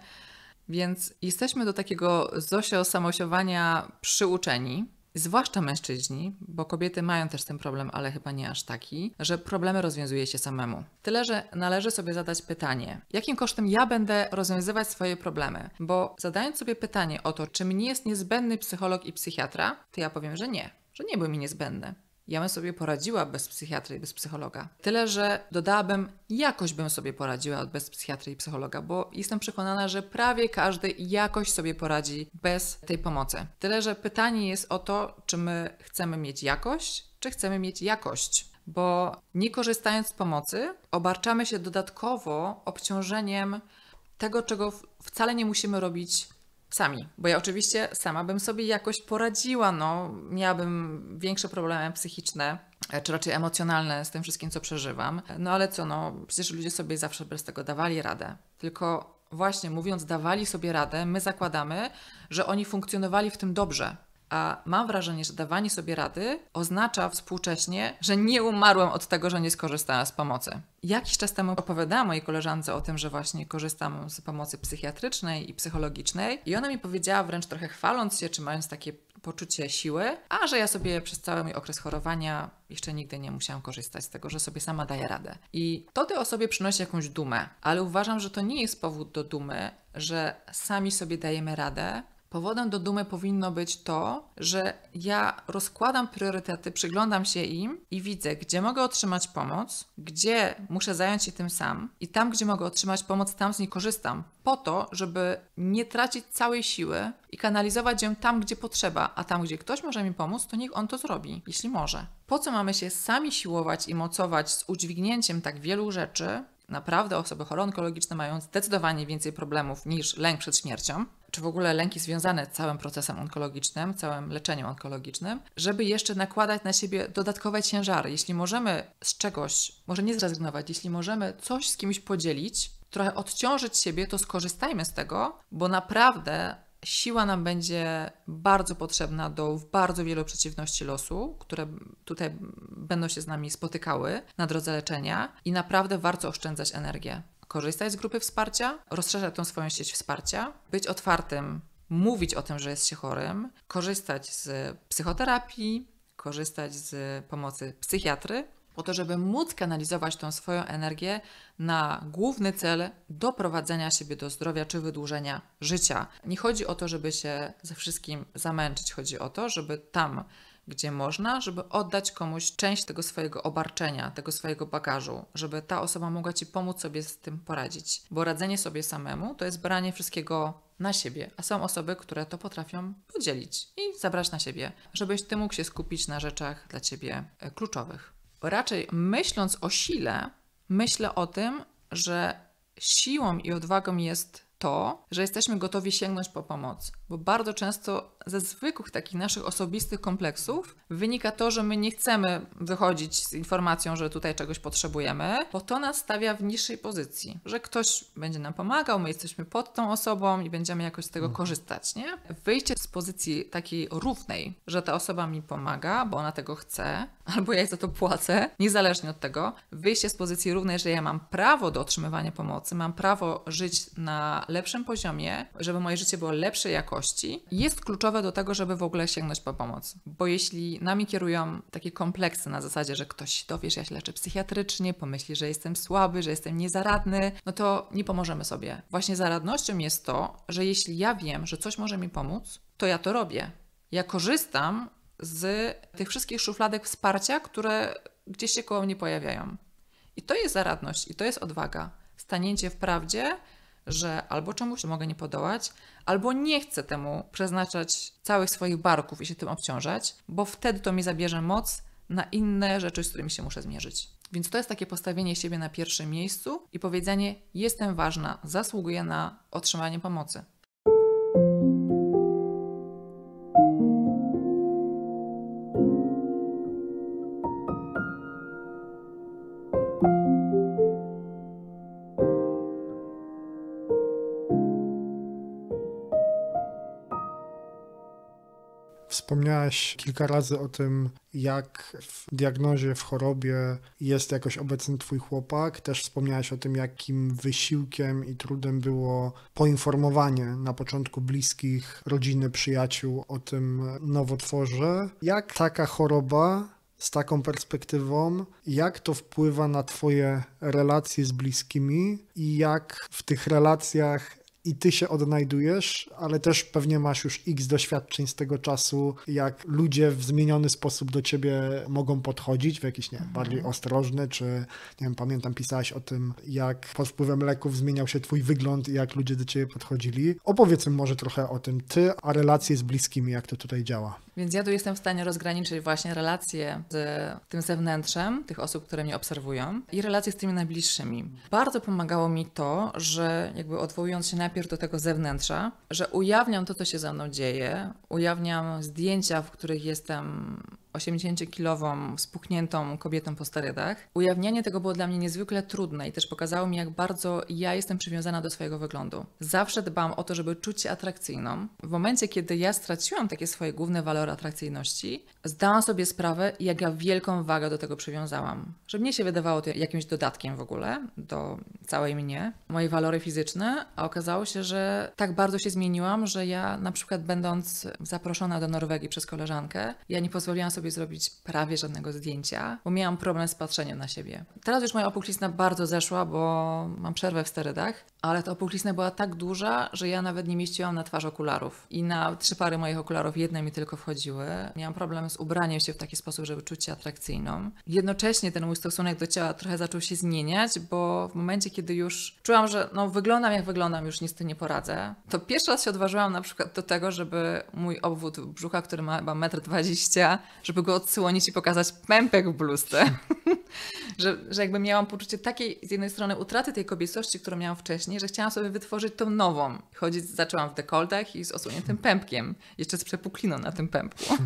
więc jesteśmy do takiego zosio samosiowania przyuczeni, zwłaszcza mężczyźni, bo kobiety mają też ten problem, ale chyba nie aż taki, że problemy rozwiązuje się samemu. Tyle, że należy sobie zadać pytanie, jakim kosztem ja będę rozwiązywać swoje problemy? Bo zadając sobie pytanie o to, czy mi jest niezbędny psycholog i psychiatra, to ja powiem, że nie, że nie był mi niezbędny ja bym sobie poradziła bez psychiatry i bez psychologa. Tyle, że dodałabym, jakoś bym sobie poradziła bez psychiatry i psychologa, bo jestem przekonana, że prawie każdy jakoś sobie poradzi bez tej pomocy. Tyle, że pytanie jest o to, czy my chcemy mieć jakość, czy chcemy mieć jakość. Bo nie korzystając z pomocy, obarczamy się dodatkowo obciążeniem tego, czego wcale nie musimy robić sami. Bo ja oczywiście sama bym sobie jakoś poradziła, no miałabym większe problemy psychiczne, e, czy raczej emocjonalne z tym wszystkim, co przeżywam. No ale co, no przecież ludzie sobie zawsze bez tego dawali radę. Tylko właśnie mówiąc dawali sobie radę, my zakładamy, że oni funkcjonowali w tym dobrze, a mam wrażenie, że dawanie sobie rady oznacza współcześnie, że nie umarłem od tego, że nie skorzystałem z pomocy. Jakiś czas temu opowiadałam mojej koleżance o tym, że właśnie korzystam z pomocy psychiatrycznej i psychologicznej, i ona mi powiedziała, wręcz trochę chwaląc się, czy mając takie poczucie siły, a że ja sobie przez cały mój okres chorowania jeszcze nigdy nie musiałam korzystać z tego, że sobie sama daję radę. I to tej osobie przynosi jakąś dumę, ale uważam, że to nie jest powód do dumy, że sami sobie dajemy radę, Powodem do dumy powinno być to, że ja rozkładam priorytety, przyglądam się im i widzę, gdzie mogę otrzymać pomoc, gdzie muszę zająć się tym sam i tam, gdzie mogę otrzymać pomoc, tam z niej korzystam. Po to, żeby nie tracić całej siły i kanalizować ją tam, gdzie potrzeba, a tam, gdzie ktoś może mi pomóc, to niech on to zrobi, jeśli może. Po co mamy się sami siłować i mocować z udźwignięciem tak wielu rzeczy, naprawdę osoby choronkologiczne mają zdecydowanie więcej problemów niż lęk przed śmiercią, czy w ogóle lęki związane z całym procesem onkologicznym, całym leczeniem onkologicznym, żeby jeszcze nakładać na siebie dodatkowe ciężary. Jeśli możemy z czegoś, może nie zrezygnować, jeśli możemy coś z kimś podzielić, trochę odciążyć siebie, to skorzystajmy z tego, bo naprawdę siła nam będzie bardzo potrzebna do bardzo wielu przeciwności losu, które tutaj będą się z nami spotykały na drodze leczenia i naprawdę warto oszczędzać energię korzystać z grupy wsparcia, rozszerzać tą swoją sieć wsparcia, być otwartym, mówić o tym, że jest się chorym, korzystać z psychoterapii, korzystać z pomocy psychiatry, po to, żeby móc kanalizować tą swoją energię na główny cel doprowadzenia siebie do zdrowia czy wydłużenia życia. Nie chodzi o to, żeby się ze wszystkim zamęczyć, chodzi o to, żeby tam gdzie można, żeby oddać komuś część tego swojego obarczenia, tego swojego bagażu, żeby ta osoba mogła ci pomóc sobie z tym poradzić. Bo radzenie sobie samemu to jest branie wszystkiego na siebie, a są osoby, które to potrafią podzielić i zabrać na siebie, żebyś ty mógł się skupić na rzeczach dla ciebie e, kluczowych. Raczej myśląc o sile, myślę o tym, że siłą i odwagą jest to, że jesteśmy gotowi sięgnąć po pomoc, bo bardzo często ze zwykłych takich naszych osobistych kompleksów wynika to, że my nie chcemy wychodzić z informacją, że tutaj czegoś potrzebujemy, bo to nas stawia w niższej pozycji, że ktoś będzie nam pomagał, my jesteśmy pod tą osobą i będziemy jakoś z tego mhm. korzystać, nie? Wyjście z pozycji takiej równej, że ta osoba mi pomaga, bo ona tego chce, *laughs* albo ja jej za to płacę, niezależnie od tego, wyjście z pozycji równej, że ja mam prawo do otrzymywania pomocy, mam prawo żyć na lepszym poziomie, żeby moje życie było lepsze jakości, jest kluczowe do tego, żeby w ogóle sięgnąć po pomoc. Bo jeśli nami kierują takie kompleksy na zasadzie, że ktoś dowie, że ja się leczę psychiatrycznie, pomyśli, że jestem słaby, że jestem niezaradny, no to nie pomożemy sobie. Właśnie zaradnością jest to, że jeśli ja wiem, że coś może mi pomóc, to ja to robię. Ja korzystam z tych wszystkich szufladek wsparcia, które gdzieś się koło mnie pojawiają. I to jest zaradność, i to jest odwaga. Stanięcie w prawdzie, że albo czemuś mogę nie podołać, albo nie chcę temu przeznaczać całych swoich barków i się tym obciążać, bo wtedy to mi zabierze moc na inne rzeczy, z którymi się muszę zmierzyć. Więc to jest takie postawienie siebie na pierwszym miejscu i powiedzenie: Jestem ważna, zasługuję na otrzymanie pomocy. Wspomniałaś kilka razy o tym, jak w diagnozie, w chorobie jest jakoś obecny Twój chłopak. Też wspomniałeś o tym, jakim wysiłkiem i trudem było poinformowanie na początku bliskich, rodziny, przyjaciół o tym nowotworze. Jak taka choroba z taką perspektywą, jak to wpływa na Twoje relacje z bliskimi i jak w tych relacjach i ty się odnajdujesz, ale też pewnie masz już x doświadczeń z tego czasu, jak ludzie w zmieniony sposób do ciebie mogą podchodzić, w jakiś nie, bardziej mhm. ostrożny, czy nie wiem, pamiętam, pisałaś o tym, jak pod wpływem leków zmieniał się twój wygląd i jak ludzie do ciebie podchodzili. Opowiedz może trochę o tym ty, a relacje z bliskimi, jak to tutaj działa. Więc ja tu jestem w stanie rozgraniczyć właśnie relacje z tym zewnętrzem, tych osób, które mnie obserwują i relacje z tymi najbliższymi. Bardzo pomagało mi to, że jakby odwołując się najpierw najpierw do tego zewnętrza, że ujawniam to, co się ze mną dzieje, ujawniam zdjęcia, w których jestem 80-kilową, spuchniętą kobietą po sterydach, ujawnianie tego było dla mnie niezwykle trudne i też pokazało mi, jak bardzo ja jestem przywiązana do swojego wyglądu. Zawsze dbam o to, żeby czuć się atrakcyjną. W momencie, kiedy ja straciłam takie swoje główne walory atrakcyjności, zdałam sobie sprawę, jak ja wielką wagę do tego przywiązałam. Że mnie się wydawało to jakimś dodatkiem w ogóle do całej mnie, moje walory fizyczne, a okazało się, że tak bardzo się zmieniłam, że ja na przykład będąc zaproszona do Norwegii przez koleżankę, ja nie pozwoliłam sobie sobie zrobić prawie żadnego zdjęcia, bo miałam problem z patrzeniem na siebie. Teraz już moja opuchlizna bardzo zeszła, bo mam przerwę w sterydach, ale ta opuchlizna była tak duża, że ja nawet nie mieściłam na twarz okularów. I na trzy pary moich okularów jedne mi tylko wchodziły. Miałam problem z ubraniem się w taki sposób, żeby czuć się atrakcyjną. Jednocześnie ten mój stosunek do ciała trochę zaczął się zmieniać, bo w momencie, kiedy już czułam, że no, wyglądam jak wyglądam, już nic z tym nie poradzę, to pierwszy raz się odważyłam na przykład do tego, żeby mój obwód brzucha, który ma chyba 1,20 m, żeby go odsłonić i pokazać pępek w bluzce. *laughs* że, że jakby miałam poczucie takiej z jednej strony utraty tej kobiecości, którą miałam wcześniej, że chciałam sobie wytworzyć tą nową. Chodzić zaczęłam w dekoltach i z osłoniętym pępkiem. Jeszcze z przepukliną na tym pępku. *laughs*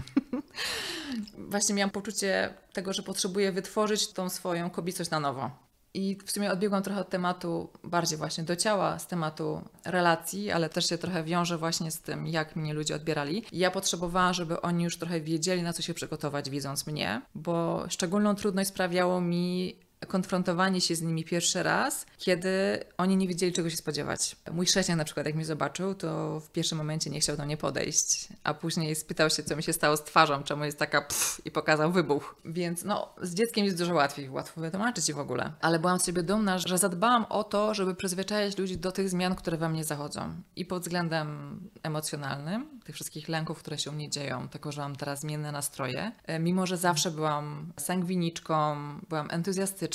Właśnie miałam poczucie tego, że potrzebuję wytworzyć tą swoją kobiecość na nowo. I w sumie odbiegłam trochę od tematu bardziej właśnie do ciała, z tematu relacji, ale też się trochę wiąże właśnie z tym, jak mnie ludzie odbierali. I ja potrzebowałam, żeby oni już trochę wiedzieli, na co się przygotować, widząc mnie, bo szczególną trudność sprawiało mi konfrontowanie się z nimi pierwszy raz, kiedy oni nie wiedzieli czego się spodziewać. Mój sześcian na przykład jak mnie zobaczył, to w pierwszym momencie nie chciał do mnie podejść, a później spytał się co mi się stało z twarzą, czemu jest taka pff, i pokazał wybuch. Więc no, z dzieckiem jest dużo łatwiej, łatwo wytłumaczyć w ogóle. Ale byłam z siebie dumna, że zadbałam o to, żeby przyzwyczajać ludzi do tych zmian, które we mnie zachodzą. I pod względem emocjonalnym, tych wszystkich lęków, które się u mnie dzieją, tego, że mam teraz zmienne nastroje. E, mimo, że zawsze byłam sangwiniczką, byłam entuzjastyczna,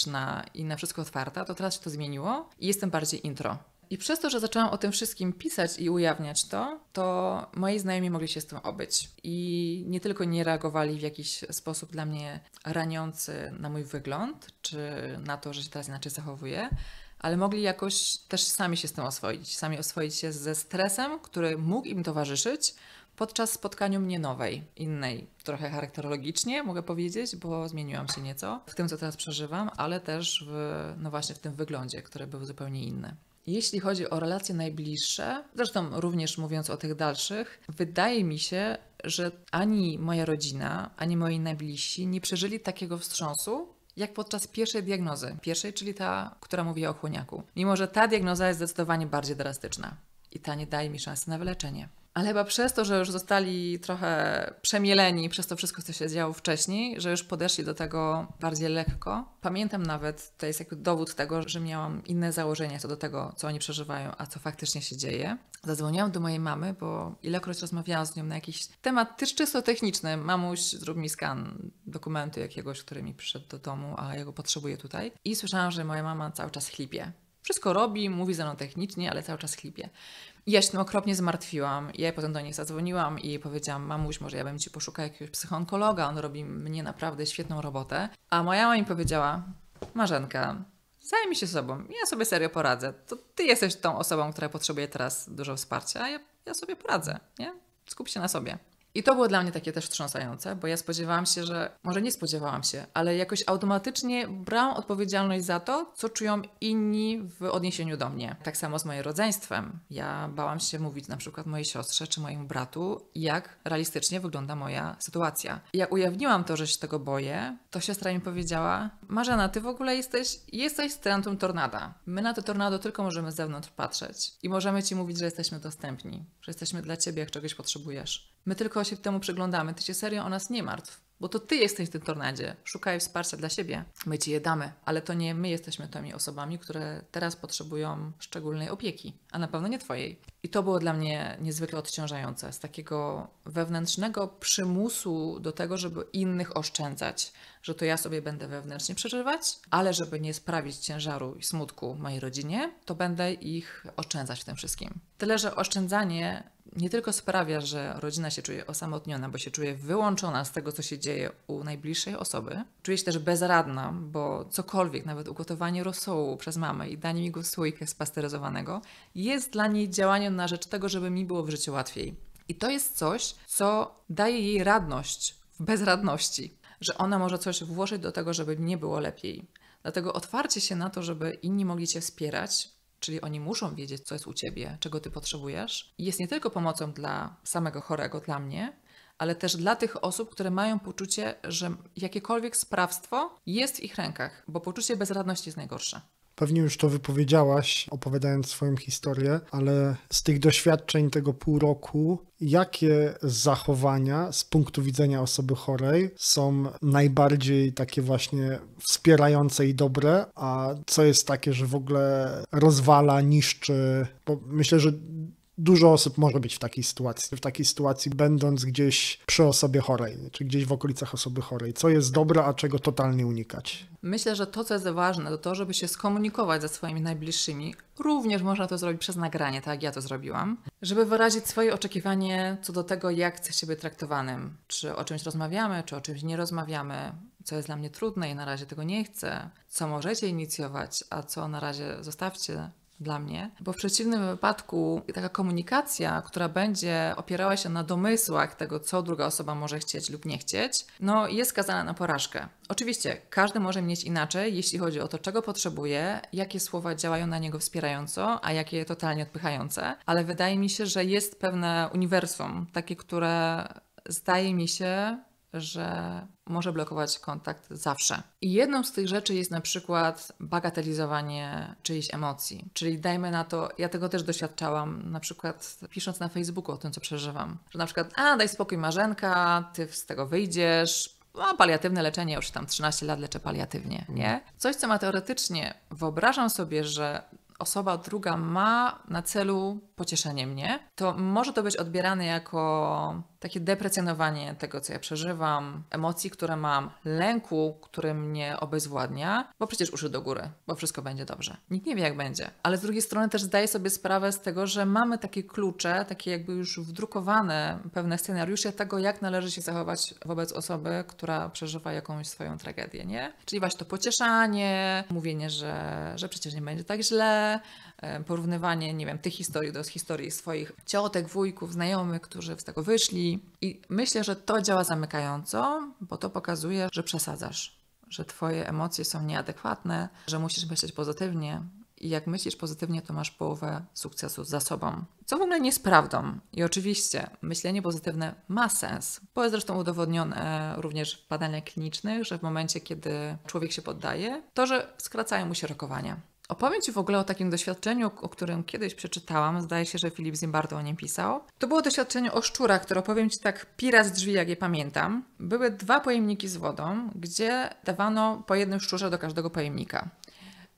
i na wszystko otwarta, to teraz się to zmieniło i jestem bardziej intro. I przez to, że zaczęłam o tym wszystkim pisać i ujawniać to, to moi znajomi mogli się z tym obyć. I nie tylko nie reagowali w jakiś sposób dla mnie raniący na mój wygląd, czy na to, że się teraz inaczej zachowuję, ale mogli jakoś też sami się z tym oswoić, sami oswoić się ze stresem, który mógł im towarzyszyć, podczas spotkania mnie nowej, innej, trochę charakterologicznie mogę powiedzieć, bo zmieniłam się nieco w tym, co teraz przeżywam, ale też w, no właśnie w tym wyglądzie, który był zupełnie inny. Jeśli chodzi o relacje najbliższe, zresztą również mówiąc o tych dalszych, wydaje mi się, że ani moja rodzina, ani moi najbliżsi nie przeżyli takiego wstrząsu, jak podczas pierwszej diagnozy, pierwszej, czyli ta, która mówi o chłoniaku. Mimo, że ta diagnoza jest zdecydowanie bardziej drastyczna i ta nie daje mi szansy na wyleczenie. Ale chyba przez to, że już zostali trochę przemieleni przez to wszystko, co się działo wcześniej, że już podeszli do tego bardziej lekko. Pamiętam nawet, to jest jakby dowód tego, że miałam inne założenia co do tego, co oni przeżywają, a co faktycznie się dzieje. Zadzwoniłam do mojej mamy, bo ilekroć rozmawiałam z nią na jakiś temat też czysto techniczny. Mamuś, zrób mi skan dokumentu jakiegoś, który mi przyszedł do domu, a ja go potrzebuję tutaj. I słyszałam, że moja mama cały czas chlipie. Wszystko robi, mówi ze mną technicznie, ale cały czas chlipie ja się tym okropnie zmartwiłam. Ja potem do niej zadzwoniłam i powiedziałam, mamuś, może ja bym ci poszukała jakiegoś psychonkologa. on robi mnie naprawdę świetną robotę. A moja mama mi powiedziała, Marzenka, zajmij się sobą, ja sobie serio poradzę. To ty jesteś tą osobą, która potrzebuje teraz dużo wsparcia, a ja, ja sobie poradzę, nie? Skup się na sobie. I to było dla mnie takie też wstrząsające, bo ja spodziewałam się, że może nie spodziewałam się, ale jakoś automatycznie brałam odpowiedzialność za to, co czują inni w odniesieniu do mnie. Tak samo z moim rodzeństwem. Ja bałam się mówić na przykład mojej siostrze czy mojemu bratu, jak realistycznie wygląda moja sytuacja. jak ujawniłam to, że się tego boję, to siostra mi powiedziała: Marzena, ty w ogóle jesteś, jesteś strantem tornada. My na to tornado tylko możemy z zewnątrz patrzeć i możemy ci mówić, że jesteśmy dostępni, że jesteśmy dla ciebie, jak czegoś potrzebujesz. My tylko się temu przyglądamy. Ty się serio o nas nie martw, bo to ty jesteś w tym tornadzie. Szukaj wsparcia dla siebie. My ci je damy, ale to nie my jesteśmy tymi osobami, które teraz potrzebują szczególnej opieki, a na pewno nie twojej. I to było dla mnie niezwykle odciążające z takiego wewnętrznego przymusu do tego, żeby innych oszczędzać, że to ja sobie będę wewnętrznie przeżywać, ale żeby nie sprawić ciężaru i smutku mojej rodzinie, to będę ich oszczędzać w tym wszystkim. Tyle, że oszczędzanie nie tylko sprawia, że rodzina się czuje osamotniona, bo się czuje wyłączona z tego, co się dzieje u najbliższej osoby, czuje się też bezradna, bo cokolwiek, nawet ugotowanie rosołu przez mamę i danie mi go słoika spasteryzowanego, jest dla niej działaniem na rzecz tego, żeby mi było w życiu łatwiej. I to jest coś, co daje jej radność w bezradności, że ona może coś włożyć do tego, żeby mnie było lepiej. Dlatego otwarcie się na to, żeby inni mogli Cię wspierać, Czyli oni muszą wiedzieć, co jest u ciebie, czego ty potrzebujesz. jest nie tylko pomocą dla samego chorego, dla mnie, ale też dla tych osób, które mają poczucie, że jakiekolwiek sprawstwo jest w ich rękach, bo poczucie bezradności jest najgorsze. Pewnie już to wypowiedziałaś, opowiadając swoją historię, ale z tych doświadczeń tego pół roku, jakie zachowania z punktu widzenia osoby chorej są najbardziej takie właśnie wspierające i dobre, a co jest takie, że w ogóle rozwala, niszczy? Bo myślę, że dużo osób może być w takiej sytuacji, w takiej sytuacji będąc gdzieś przy osobie chorej, czy gdzieś w okolicach osoby chorej. Co jest dobre, a czego totalnie unikać? Myślę, że to, co jest ważne, to to, żeby się skomunikować ze swoimi najbliższymi. Również można to zrobić przez nagranie, tak jak ja to zrobiłam, żeby wyrazić swoje oczekiwanie co do tego, jak chcę się być traktowanym. Czy o czymś rozmawiamy, czy o czymś nie rozmawiamy, co jest dla mnie trudne i na razie tego nie chcę, co możecie inicjować, a co na razie zostawcie dla mnie, bo w przeciwnym wypadku taka komunikacja, która będzie opierała się na domysłach tego, co druga osoba może chcieć lub nie chcieć, no jest skazana na porażkę. Oczywiście każdy może mieć inaczej, jeśli chodzi o to, czego potrzebuje, jakie słowa działają na niego wspierająco, a jakie totalnie odpychające, ale wydaje mi się, że jest pewne uniwersum, takie, które zdaje mi się, że może blokować kontakt zawsze. I jedną z tych rzeczy jest na przykład bagatelizowanie czyichś emocji. Czyli dajmy na to, ja tego też doświadczałam, na przykład pisząc na Facebooku o tym, co przeżywam. Że na przykład, a daj spokój Marzenka, ty z tego wyjdziesz, a paliatywne leczenie, już tam 13 lat leczę paliatywnie, mhm. nie? Coś, co ma teoretycznie, wyobrażam sobie, że osoba druga ma na celu pocieszenie mnie, to może to być odbierane jako takie deprecjonowanie tego, co ja przeżywam, emocji, które mam, lęku, który mnie obezwładnia, bo przecież uszy do góry, bo wszystko będzie dobrze. Nikt nie wie, jak będzie. Ale z drugiej strony też zdaję sobie sprawę z tego, że mamy takie klucze, takie jakby już wdrukowane pewne scenariusze tego, jak należy się zachować wobec osoby, która przeżywa jakąś swoją tragedię, nie? Czyli właśnie to pocieszanie, mówienie, że, że przecież nie będzie tak źle, E, porównywanie, nie wiem, tych historii do historii swoich ciotek, wujków, znajomych, którzy z tego wyszli. I myślę, że to działa zamykająco, bo to pokazuje, że przesadzasz, że twoje emocje są nieadekwatne, że musisz myśleć pozytywnie, i jak myślisz pozytywnie, to masz połowę sukcesu za sobą. Co w ogóle nie jest prawdą. I oczywiście myślenie pozytywne ma sens, bo jest zresztą udowodnione również w badaniach klinicznych, że w momencie, kiedy człowiek się poddaje, to, że skracają mu się rokowania. Opowiem Ci w ogóle o takim doświadczeniu, o którym kiedyś przeczytałam. Zdaje się, że Filip Zimbardo o nim pisał. To było doświadczenie o szczurach, które opowiem Ci tak pira z drzwi, jak je pamiętam. Były dwa pojemniki z wodą, gdzie dawano po jednym szczurze do każdego pojemnika.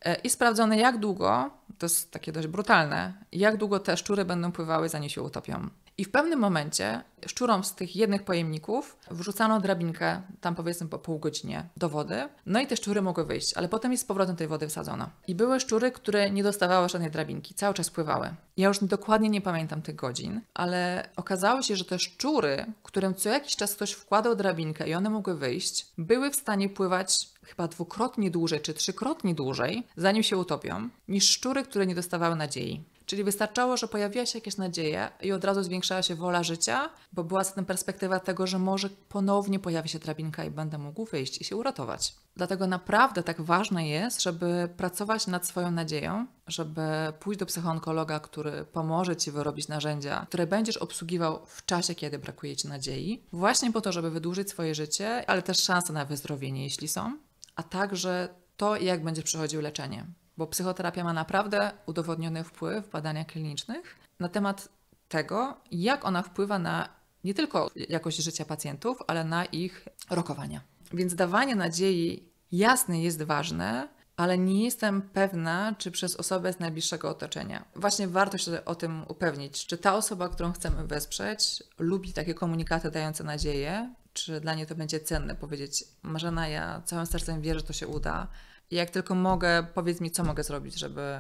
E, I sprawdzone, jak długo, to jest takie dość brutalne, jak długo te szczury będą pływały, zanim się utopią. I w pewnym momencie szczurom z tych jednych pojemników wrzucano drabinkę, tam powiedzmy po pół godzinie, do wody. No i te szczury mogły wyjść, ale potem jest z powrotem tej wody wsadzona. I były szczury, które nie dostawały żadnej drabinki, cały czas pływały. Ja już dokładnie nie pamiętam tych godzin, ale okazało się, że te szczury, którym co jakiś czas ktoś wkładał drabinkę i one mogły wyjść, były w stanie pływać chyba dwukrotnie dłużej czy trzykrotnie dłużej, zanim się utopią, niż szczury, które nie dostawały nadziei. Czyli wystarczało, że pojawiła się jakaś nadzieja i od razu zwiększała się wola życia bo była zatem perspektywa tego, że może ponownie pojawi się drabinka i będę mógł wyjść i się uratować. Dlatego naprawdę tak ważne jest, żeby pracować nad swoją nadzieją, żeby pójść do psychoonkologa, który pomoże Ci wyrobić narzędzia, które będziesz obsługiwał w czasie, kiedy brakuje Ci nadziei, właśnie po to, żeby wydłużyć swoje życie, ale też szanse na wyzdrowienie, jeśli są, a także to, jak będzie przechodził leczenie. Bo psychoterapia ma naprawdę udowodniony wpływ w badaniach klinicznych na temat tego, jak ona wpływa na nie tylko jakość życia pacjentów, ale na ich rokowania. Więc dawanie nadziei jasne jest ważne, ale nie jestem pewna, czy przez osobę z najbliższego otoczenia. Właśnie warto się o tym upewnić, czy ta osoba, którą chcemy wesprzeć, lubi takie komunikaty dające nadzieję, czy dla niej to będzie cenne powiedzieć: Marzena, ja całym sercem wierzę, że to się uda. jak tylko mogę, powiedz mi, co mogę zrobić, żeby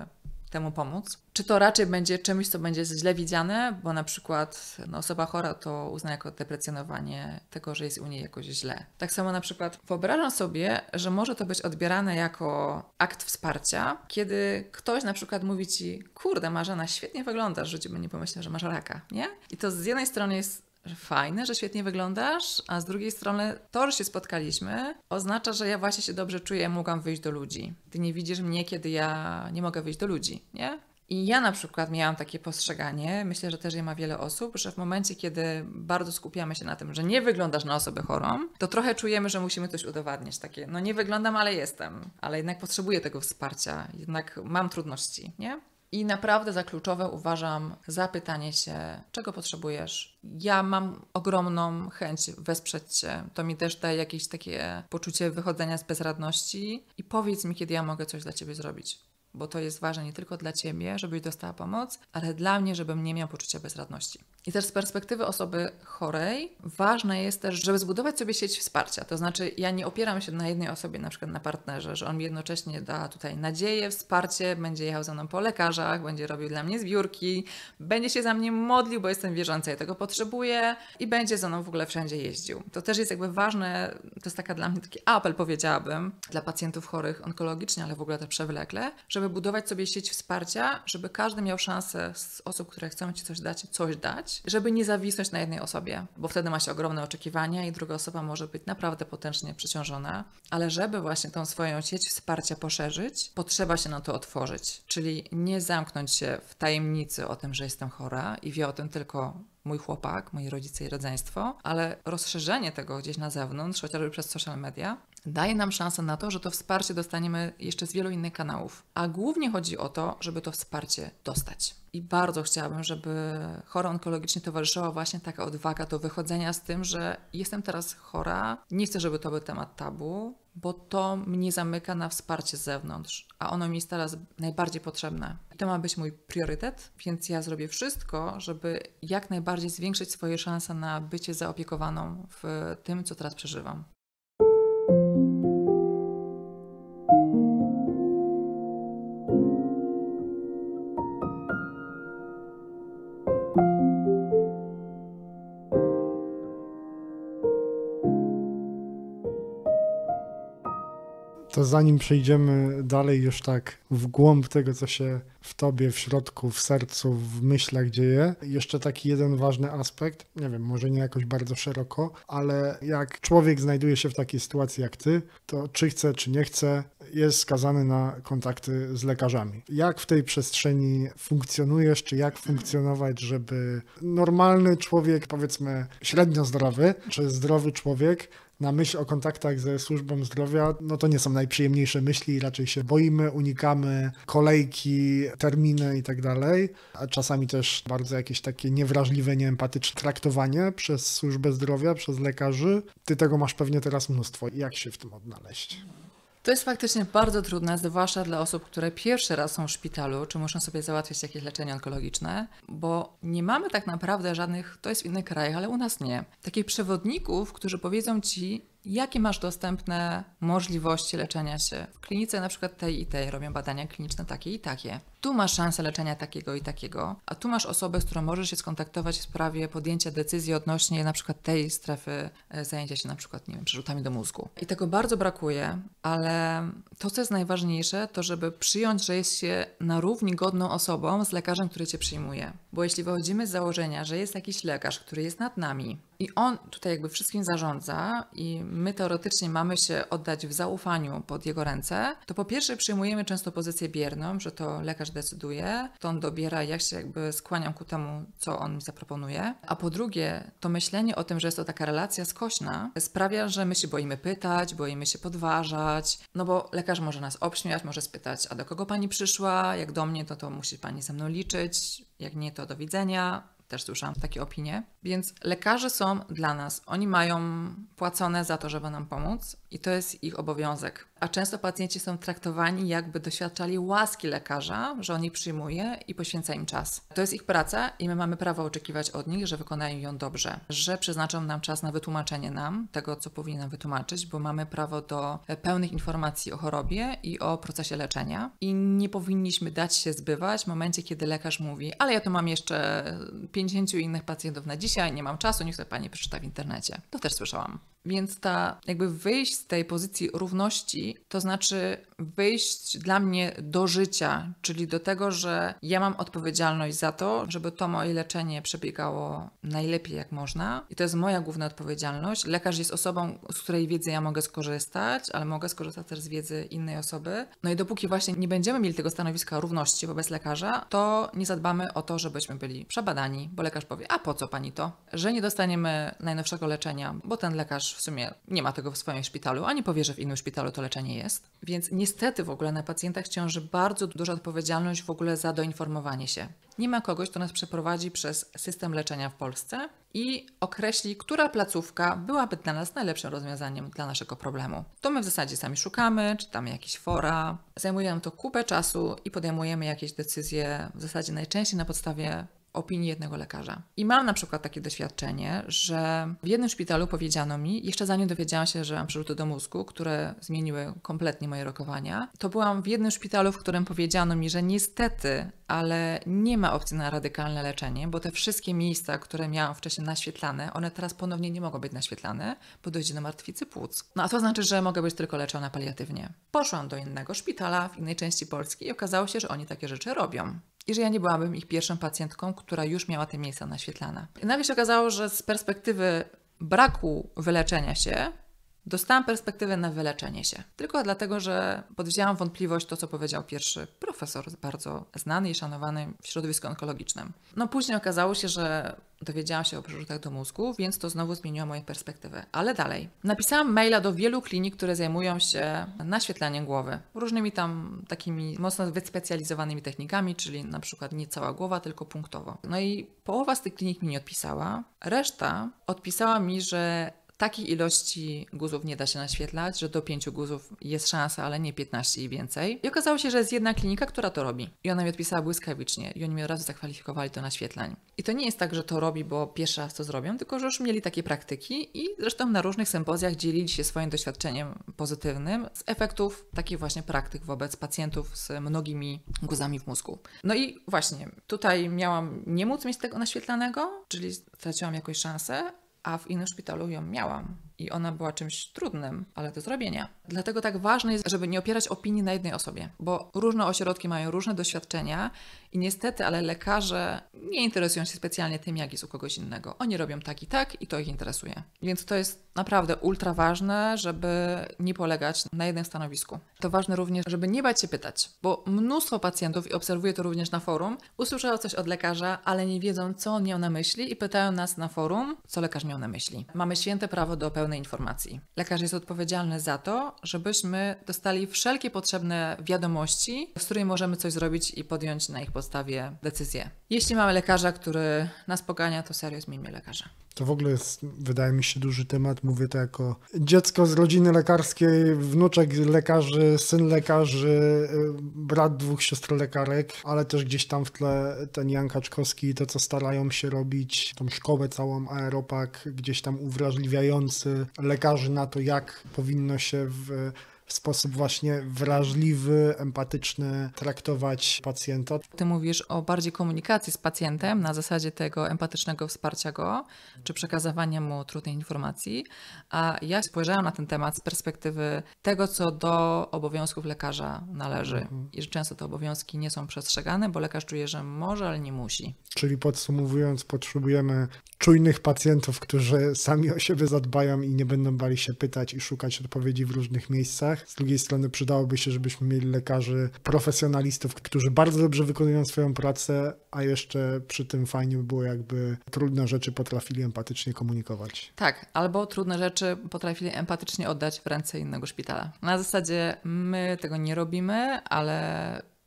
temu pomóc. Czy to raczej będzie czymś, co będzie źle widziane, bo na przykład no, osoba chora to uzna jako deprecjonowanie tego, że jest u niej jakoś źle. Tak samo na przykład wyobrażam sobie, że może to być odbierane jako akt wsparcia, kiedy ktoś na przykład mówi ci, kurde Marzena, świetnie wyglądasz, że ci by nie pomyślał, że masz raka, nie? I to z jednej strony jest fajne, że świetnie wyglądasz, a z drugiej strony to, że się spotkaliśmy, oznacza, że ja właśnie się dobrze czuję, mogłam wyjść do ludzi. Ty nie widzisz mnie, kiedy ja nie mogę wyjść do ludzi, nie? I ja na przykład miałam takie postrzeganie, myślę, że też je ma wiele osób, że w momencie, kiedy bardzo skupiamy się na tym, że nie wyglądasz na osobę chorą, to trochę czujemy, że musimy coś udowadniać. Takie, no nie wyglądam, ale jestem, ale jednak potrzebuję tego wsparcia, jednak mam trudności, nie? I naprawdę za kluczowe uważam zapytanie się, czego potrzebujesz. Ja mam ogromną chęć wesprzeć Cię. To mi też daje jakieś takie poczucie wychodzenia z bezradności i powiedz mi, kiedy ja mogę coś dla Ciebie zrobić. Bo to jest ważne nie tylko dla Ciebie, żebyś dostała pomoc, ale dla mnie, żebym nie miał poczucia bezradności. I też z perspektywy osoby chorej ważne jest też, żeby zbudować sobie sieć wsparcia. To znaczy, ja nie opieram się na jednej osobie, na przykład na partnerze, że on mi jednocześnie da tutaj nadzieję, wsparcie, będzie jechał ze mną po lekarzach, będzie robił dla mnie zbiórki, będzie się za mnie modlił, bo jestem wierząca i tego potrzebuję i będzie ze mną w ogóle wszędzie jeździł. To też jest jakby ważne, to jest taka dla mnie taki apel, powiedziałabym, dla pacjentów chorych onkologicznie, ale w ogóle też przewlekle, żeby budować sobie sieć wsparcia, żeby każdy miał szansę z osób, które chcą ci coś dać, coś dać żeby nie zawisnąć na jednej osobie, bo wtedy ma się ogromne oczekiwania i druga osoba może być naprawdę potężnie przeciążona, ale żeby właśnie tą swoją sieć wsparcia poszerzyć, potrzeba się na to otworzyć, czyli nie zamknąć się w tajemnicy o tym, że jestem chora i wie o tym tylko mój chłopak, moi rodzice i rodzeństwo, ale rozszerzenie tego gdzieś na zewnątrz, chociażby przez social media, daje nam szansę na to, że to wsparcie dostaniemy jeszcze z wielu innych kanałów. A głównie chodzi o to, żeby to wsparcie dostać. I bardzo chciałabym, żeby chora onkologicznie towarzyszyła właśnie taka odwaga do wychodzenia z tym, że jestem teraz chora, nie chcę, żeby to był temat tabu, bo to mnie zamyka na wsparcie z zewnątrz, a ono mi jest teraz najbardziej potrzebne. I to ma być mój priorytet, więc ja zrobię wszystko, żeby jak najbardziej zwiększyć swoje szanse na bycie zaopiekowaną w tym, co teraz przeżywam. to zanim przejdziemy dalej już tak w głąb tego, co się w tobie, w środku, w sercu, w myślach dzieje, jeszcze taki jeden ważny aspekt, nie wiem, może nie jakoś bardzo szeroko, ale jak człowiek znajduje się w takiej sytuacji jak ty, to czy chce, czy nie chce, jest skazany na kontakty z lekarzami. Jak w tej przestrzeni funkcjonujesz, czy jak funkcjonować, żeby normalny człowiek, powiedzmy średnio zdrowy, czy zdrowy człowiek na myśl o kontaktach ze służbą zdrowia, no to nie są najprzyjemniejsze myśli, raczej się boimy, unikamy kolejki, terminy itd. Tak a czasami też bardzo jakieś takie niewrażliwe, nieempatyczne traktowanie przez służbę zdrowia, przez lekarzy. Ty tego masz pewnie teraz mnóstwo. Jak się w tym odnaleźć? To jest faktycznie bardzo trudne, zwłaszcza dla osób, które pierwszy raz są w szpitalu, czy muszą sobie załatwić jakieś leczenie onkologiczne, bo nie mamy tak naprawdę żadnych, to jest w innych krajach, ale u nas nie, takich przewodników, którzy powiedzą ci, Jakie masz dostępne możliwości leczenia się? W klinice na przykład tej i tej robią badania kliniczne takie i takie. Tu masz szansę leczenia takiego i takiego, a tu masz osobę, z którą możesz się skontaktować w sprawie podjęcia decyzji odnośnie na przykład tej strefy e, zajęcia się na przykład, nie wiem, przerzutami do mózgu. I tego bardzo brakuje, ale to, co jest najważniejsze, to żeby przyjąć, że jest się na równi godną osobą z lekarzem, który cię przyjmuje. Bo jeśli wychodzimy z założenia, że jest jakiś lekarz, który jest nad nami, i on tutaj jakby wszystkim zarządza i my teoretycznie mamy się oddać w zaufaniu pod jego ręce, to po pierwsze przyjmujemy często pozycję bierną, że to lekarz decyduje, to on dobiera, jak się jakby skłaniam ku temu, co on mi zaproponuje. A po drugie, to myślenie o tym, że jest to taka relacja skośna, sprawia, że my się boimy pytać, boimy się podważać, no bo lekarz może nas obśmiać, może spytać, a do kogo pani przyszła? Jak do mnie, to no to musi pani ze mną liczyć, jak nie, to do widzenia też słyszałam takie opinie. Więc lekarze są dla nas. Oni mają płacone za to, żeby nam pomóc i to jest ich obowiązek. A często pacjenci są traktowani, jakby doświadczali łaski lekarza, że on ich przyjmuje i poświęca im czas. To jest ich praca i my mamy prawo oczekiwać od nich, że wykonają ją dobrze, że przeznaczą nam czas na wytłumaczenie nam tego, co powinni nam wytłumaczyć, bo mamy prawo do e, pełnych informacji o chorobie i o procesie leczenia. I nie powinniśmy dać się zbywać w momencie, kiedy lekarz mówi, ale ja tu mam jeszcze 50 innych pacjentów na dzisiaj, nie mam czasu, niech sobie pani przeczyta w internecie. To też słyszałam. Więc ta jakby wyjść z tej pozycji równości to znaczy wyjść dla mnie do życia, czyli do tego, że ja mam odpowiedzialność za to, żeby to moje leczenie przebiegało najlepiej jak można. I to jest moja główna odpowiedzialność. Lekarz jest osobą, z której wiedzy ja mogę skorzystać, ale mogę skorzystać też z wiedzy innej osoby. No i dopóki właśnie nie będziemy mieli tego stanowiska równości wobec lekarza, to nie zadbamy o to, żebyśmy byli przebadani, bo lekarz powie, a po co pani to? Że nie dostaniemy najnowszego leczenia, bo ten lekarz w sumie nie ma tego w swoim szpitalu, ani powie, że w innym szpitalu to leczenie doświadczenie jest. Więc niestety w ogóle na pacjentach ciąży bardzo duża odpowiedzialność w ogóle za doinformowanie się. Nie ma kogoś, kto nas przeprowadzi przez system leczenia w Polsce i określi, która placówka byłaby dla nas najlepszym rozwiązaniem dla naszego problemu. To my w zasadzie sami szukamy, czytamy jakieś fora, zajmuje nam to kupę czasu i podejmujemy jakieś decyzje w zasadzie najczęściej na podstawie opinii jednego lekarza. I mam na przykład takie doświadczenie, że w jednym szpitalu powiedziano mi, jeszcze zanim dowiedziałam się, że mam przerzuty do mózgu, które zmieniły kompletnie moje rokowania, to byłam w jednym szpitalu, w którym powiedziano mi, że niestety, ale nie ma opcji na radykalne leczenie, bo te wszystkie miejsca, które miałam wcześniej naświetlane, one teraz ponownie nie mogą być naświetlane, bo dojdzie do martwicy płuc. No a to znaczy, że mogę być tylko leczona paliatywnie. Poszłam do innego szpitala w innej części Polski i okazało się, że oni takie rzeczy robią i że ja nie byłabym ich pierwszą pacjentką, która już miała te miejsca naświetlane. Nagle się okazało, że z perspektywy braku wyleczenia się, Dostałam perspektywę na wyleczenie się. Tylko dlatego, że podwzięłam wątpliwość to, co powiedział pierwszy profesor, bardzo znany i szanowany w środowisku onkologicznym. No później okazało się, że dowiedziałam się o przerzutach do mózgu, więc to znowu zmieniło moje perspektywy. Ale dalej. Napisałam maila do wielu klinik, które zajmują się naświetlaniem głowy. Różnymi tam takimi mocno wyspecjalizowanymi technikami, czyli na przykład nie cała głowa, tylko punktowo. No i połowa z tych klinik mi nie odpisała. Reszta odpisała mi, że Takiej ilości guzów nie da się naświetlać, że do pięciu guzów jest szansa, ale nie 15 i więcej. I okazało się, że jest jedna klinika, która to robi. I ona mi odpisała błyskawicznie i oni mi od razu zakwalifikowali to naświetlań. I to nie jest tak, że to robi, bo pierwszy raz to zrobią, tylko że już mieli takie praktyki i zresztą na różnych sympozjach dzielili się swoim doświadczeniem pozytywnym z efektów takich właśnie praktyk wobec pacjentów z mnogimi guzami w mózgu. No i właśnie, tutaj miałam nie móc mieć tego naświetlanego, czyli straciłam jakąś szansę, a w innym szpitalu ją miałam. I ona była czymś trudnym, ale do zrobienia. Dlatego tak ważne jest, żeby nie opierać opinii na jednej osobie, bo różne ośrodki mają różne doświadczenia i niestety, ale lekarze nie interesują się specjalnie tym, jak jest u kogoś innego. Oni robią tak i tak i to ich interesuje. Więc to jest naprawdę ultra ważne, żeby nie polegać na jednym stanowisku. To ważne również, żeby nie bać się pytać, bo mnóstwo pacjentów, i obserwuję to również na forum, usłyszało coś od lekarza, ale nie wiedzą, co on miał na myśli i pytają nas na forum, co lekarz miał na myśli. Mamy święte prawo do pełnej informacji. Lekarz jest odpowiedzialny za to, żebyśmy dostali wszelkie potrzebne wiadomości, z której możemy coś zrobić i podjąć na ich postawię decyzję. Jeśli mamy lekarza, który nas pogania, to serio zmieńmy lekarza. To w ogóle jest, wydaje mi się, duży temat. Mówię to jako dziecko z rodziny lekarskiej, wnuczek lekarzy, syn lekarzy, y, brat dwóch siostr lekarek, ale też gdzieś tam w tle ten Jan Kaczkowski i to, co starają się robić, tą szkołę całą Aeropak, gdzieś tam uwrażliwiający lekarzy na to, jak powinno się w w sposób właśnie wrażliwy, empatyczny traktować pacjenta. Ty mówisz o bardziej komunikacji z pacjentem na zasadzie tego empatycznego wsparcia go, czy przekazywania mu trudnej informacji, a ja spojrzałam na ten temat z perspektywy tego, co do obowiązków lekarza należy mhm. i że często te obowiązki nie są przestrzegane, bo lekarz czuje, że może, ale nie musi. Czyli podsumowując, potrzebujemy czujnych pacjentów, którzy sami o siebie zadbają i nie będą bali się pytać i szukać odpowiedzi w różnych miejscach. Z drugiej strony przydałoby się, żebyśmy mieli lekarzy profesjonalistów, którzy bardzo dobrze wykonują swoją pracę, a jeszcze przy tym fajnie by było, jakby trudne rzeczy potrafili empatycznie komunikować. Tak, albo trudne rzeczy potrafili empatycznie oddać w ręce innego szpitala. Na zasadzie my tego nie robimy, ale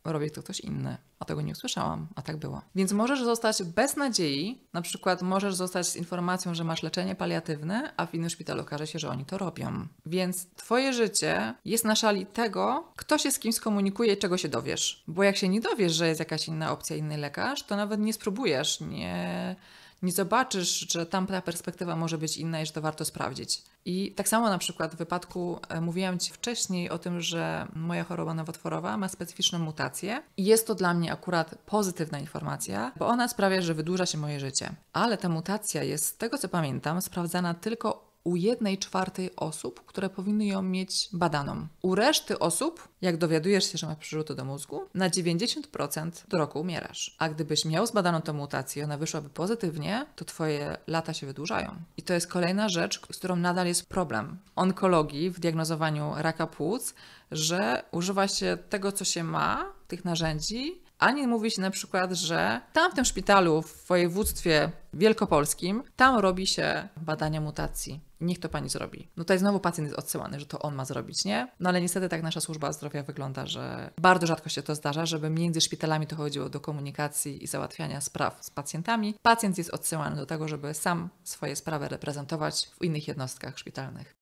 robi to ktoś inny, a tego nie usłyszałam, a tak było. Więc możesz zostać bez nadziei, na przykład możesz zostać z informacją, że masz leczenie paliatywne, a w innym szpitalu okaże się, że oni to robią. Więc twoje życie jest na szali tego, kto się z kim skomunikuje i czego się dowiesz. Bo jak się nie dowiesz, że jest jakaś inna opcja, inny lekarz, to nawet nie spróbujesz, nie nie zobaczysz, że tam ta perspektywa może być inna i że to warto sprawdzić. I tak samo na przykład w wypadku, e, mówiłam Ci wcześniej o tym, że moja choroba nowotworowa ma specyficzną mutację i jest to dla mnie akurat pozytywna informacja, bo ona sprawia, że wydłuża się moje życie. Ale ta mutacja jest, z tego co pamiętam, sprawdzana tylko u jednej czwartej osób, które powinny ją mieć badaną. U reszty osób, jak dowiadujesz się, że masz przyrzuty do mózgu, na 90% do roku umierasz. A gdybyś miał zbadaną tę mutację, ona wyszłaby pozytywnie, to twoje lata się wydłużają. I to jest kolejna rzecz, z którą nadal jest problem onkologii w diagnozowaniu raka płuc, że używa się tego, co się ma, tych narzędzi, ani mówić na przykład, że tam w tym szpitalu w województwie wielkopolskim, tam robi się badania mutacji. Niech to pani zrobi. No tutaj znowu pacjent jest odsyłany, że to on ma zrobić, nie? No ale niestety tak nasza służba zdrowia wygląda, że bardzo rzadko się to zdarza, żeby między szpitalami to chodziło do komunikacji i załatwiania spraw z pacjentami. Pacjent jest odsyłany do tego, żeby sam swoje sprawy reprezentować w innych jednostkach szpitalnych.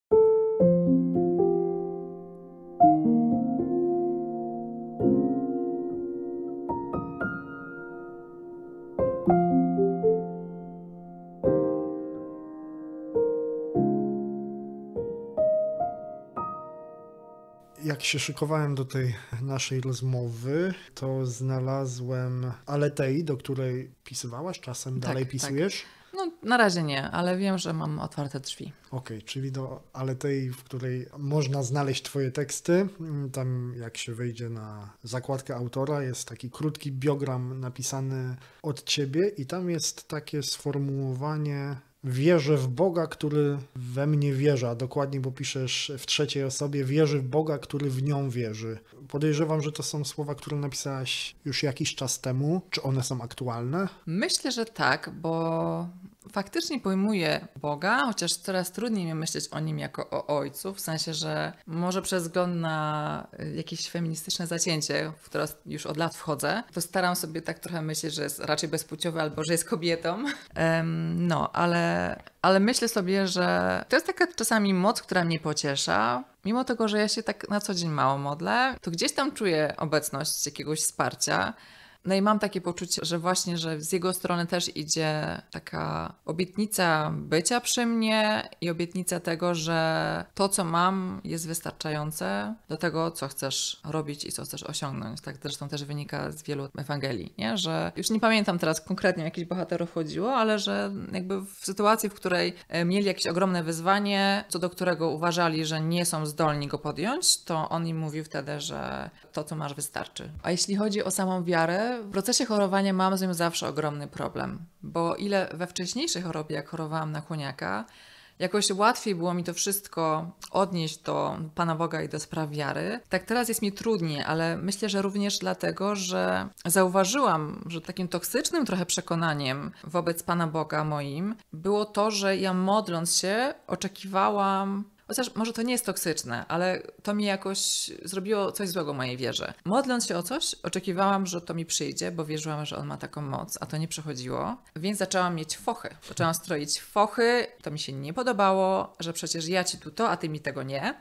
jak się szykowałem do tej naszej rozmowy, to znalazłem Aletei, do której pisywałaś, czasem tak, dalej tak. pisujesz? Tak. No, na razie nie, ale wiem, że mam otwarte drzwi. Okej, okay, czyli do Aletei, w której można znaleźć Twoje teksty. Tam, jak się wejdzie na zakładkę autora, jest taki krótki biogram napisany od Ciebie, i tam jest takie sformułowanie Wierzę w Boga, który we mnie wierzy, a dokładnie, bo piszesz w trzeciej osobie, wierzy w Boga, który w nią wierzy. Podejrzewam, że to są słowa, które napisałaś już jakiś czas temu. Czy one są aktualne? Myślę, że tak, bo faktycznie pojmuję Boga, chociaż coraz trudniej mi myśleć o nim jako o ojcu, w sensie, że może przez wzgląd na y, jakieś feministyczne zacięcie, w które już od lat wchodzę, to staram sobie tak trochę myśleć, że jest raczej bezpłciowy albo że jest kobietą. no, ale, ale myślę sobie, że to jest taka czasami moc, która mnie pociesza, mimo tego, że ja się tak na co dzień mało modlę, to gdzieś tam czuję obecność jakiegoś wsparcia. No i mam takie poczucie, że właśnie, że z jego strony też idzie taka obietnica bycia przy mnie i obietnica tego, że to, co mam, jest wystarczające do tego, co chcesz robić i co chcesz osiągnąć. Tak zresztą też wynika z wielu Ewangelii, nie? że już nie pamiętam teraz konkretnie jakichś bohaterów chodziło, ale że jakby w sytuacji, w której e, mieli jakieś ogromne wyzwanie, co do którego uważali, że nie są zdolni go podjąć, to on im mówił wtedy, że to, co masz, wystarczy. A jeśli chodzi o samą wiarę, w procesie chorowania mam z nią zawsze ogromny problem, bo ile we wcześniejszej chorobie, jak chorowałam na chłoniaka, jakoś łatwiej było mi to wszystko odnieść do Pana Boga i do spraw wiary. Tak teraz jest mi trudniej, ale myślę, że również dlatego, że zauważyłam, że takim toksycznym trochę przekonaniem wobec Pana Boga moim było to, że ja modląc się oczekiwałam Chociaż może to nie jest toksyczne, ale to mi jakoś zrobiło coś złego mojej wierze. Modląc się o coś, oczekiwałam, że to mi przyjdzie, bo wierzyłam, że on ma taką moc, a to nie przechodziło, więc zaczęłam mieć fochy. Zaczęłam stroić fochy, to mi się nie podobało, że przecież ja ci tu to, a ty mi tego nie.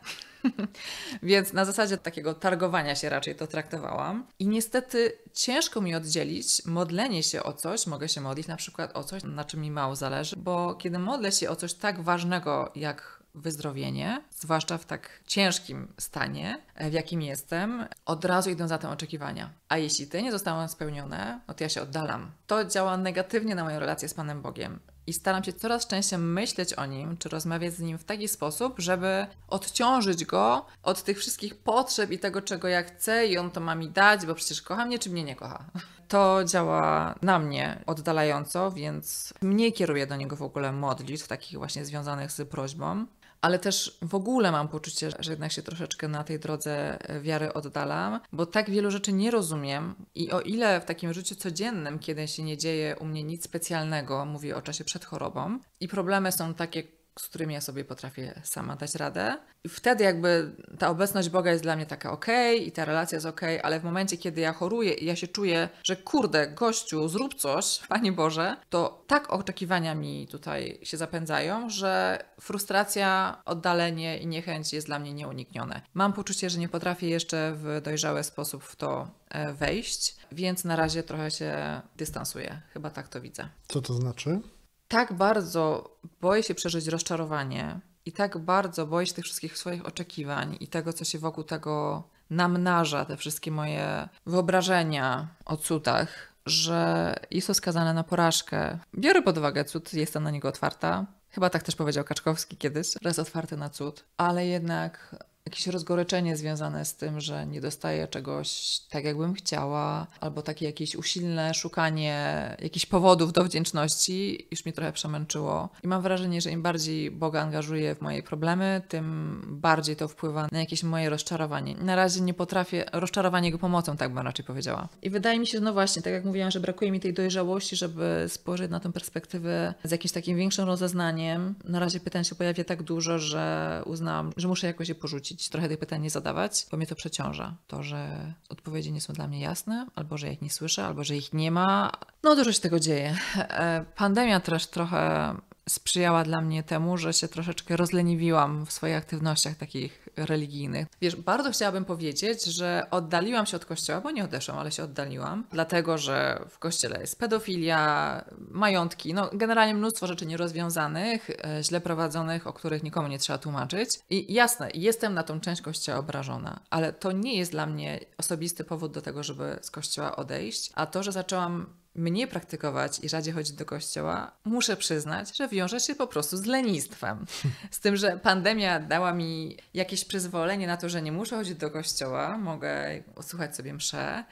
*laughs* Więc na zasadzie takiego targowania się raczej to traktowałam. I niestety ciężko mi oddzielić modlenie się o coś, mogę się modlić na przykład o coś, na czym mi mało zależy, bo kiedy modlę się o coś tak ważnego jak wyzdrowienie, zwłaszcza w tak ciężkim stanie, e, w jakim jestem, od razu idą za tym oczekiwania. A jeśli te nie zostaną spełnione, no to ja się oddalam. To działa negatywnie na moją relację z Panem Bogiem i staram się coraz częściej myśleć o nim, czy rozmawiać z nim w taki sposób, żeby odciążyć go od tych wszystkich potrzeb i tego, czego ja chcę, i on to ma mi dać, bo przecież kocha mnie, czy mnie nie kocha. *laughs* To działa na mnie oddalająco, więc mnie kieruje do niego w ogóle modlitw, takich właśnie związanych z prośbą ale też w ogóle mam poczucie, że jednak się troszeczkę na tej drodze e, wiary oddalam, bo tak wielu rzeczy nie rozumiem i o ile w takim życiu codziennym, kiedy się nie dzieje u mnie nic specjalnego, mówię o czasie przed chorobą i problemy są takie, z którymi ja sobie potrafię sama dać radę. I wtedy jakby ta obecność Boga jest dla mnie taka ok, i ta relacja jest ok, ale w momencie, kiedy ja choruję i ja się czuję, że kurde, gościu, zrób coś, *laughs* Panie Boże, to tak oczekiwania mi tutaj się zapędzają, że frustracja, oddalenie i niechęć jest dla mnie nieuniknione. Mam poczucie, że nie potrafię jeszcze w dojrzały sposób w to e, wejść, więc na razie trochę się dystansuję. Chyba tak to widzę. Co to znaczy? tak bardzo boję się przeżyć rozczarowanie i tak bardzo boję się tych wszystkich swoich oczekiwań i tego, co się wokół tego namnaża, te wszystkie moje wyobrażenia o cudach, że jest to skazane na porażkę. Biorę pod uwagę cud, jestem na niego otwarta. Chyba tak też powiedział Kaczkowski kiedyś, raz jest otwarty na cud, ale jednak jakieś rozgoryczenie związane z tym, że nie dostaję czegoś tak, jakbym chciała, albo takie jakieś usilne szukanie jakichś powodów do wdzięczności, już mnie trochę przemęczyło. I mam wrażenie, że im bardziej Boga angażuje w moje problemy, tym bardziej to wpływa na jakieś moje rozczarowanie. Na razie nie potrafię, rozczarowanie jego pomocą, tak bym raczej powiedziała. I wydaje mi się, że no właśnie, tak jak mówiłam, że brakuje mi tej dojrzałości, żeby spojrzeć na tę perspektywę z jakimś takim większym rozeznaniem. Na razie pytań się pojawia tak dużo, że uznałam, że muszę jakoś je porzucić wrócić, trochę tych pytań nie zadawać, bo mnie to przeciąża. To, że odpowiedzi nie są dla mnie jasne, albo że ja ich nie słyszę, albo że ich nie ma. No dużo się tego dzieje. E, pandemia też trochę sprzyjała dla mnie temu, że się troszeczkę rozleniwiłam w swoich aktywnościach takich religijnych. Wiesz, bardzo chciałabym powiedzieć, że oddaliłam się od kościoła, bo nie odeszłam, ale się oddaliłam, dlatego że w kościele jest pedofilia, majątki, no generalnie mnóstwo rzeczy nierozwiązanych, e, źle prowadzonych, o których nikomu nie trzeba tłumaczyć. I jasne, jestem na tą część kościoła obrażona, ale to nie jest dla mnie osobisty powód do tego, żeby z kościoła odejść, a to, że zaczęłam mnie praktykować i rzadziej chodzić do kościoła, muszę przyznać, że wiąże się po prostu z lenistwem. *laughs* Z tym, że pandemia dała mi jakieś przyzwolenie na to, że nie muszę chodzić do kościoła, mogę słuchać sobie msze,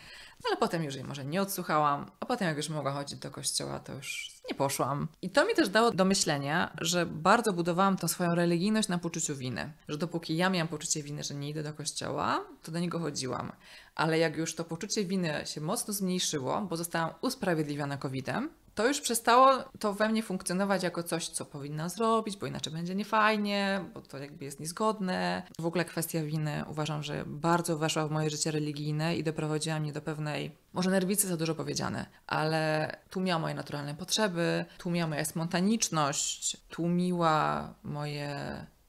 ale potem już jej może nie odsłuchałam, a potem jak już mogła chodzić do kościoła, to już nie poszłam. I to mi też dało do myślenia, że bardzo budowałam tą swoją religijność na poczuciu winy. Że dopóki ja miałam poczucie winy, że nie idę do kościoła, to do niego chodziłam. Ale jak już to poczucie winy się mocno zmniejszyło, bo zostałam usprawiedliwiona COVID-em, to już przestało to we mnie funkcjonować jako coś, co powinna zrobić, bo inaczej będzie niefajnie, bo to jakby jest niezgodne. W ogóle kwestia winy uważam, że bardzo weszła w moje życie religijne i doprowadziła mnie do pewnej, może nerwicy za dużo powiedziane, ale tłumiła moje naturalne potrzeby, tłumiła moja spontaniczność, tłumiła moje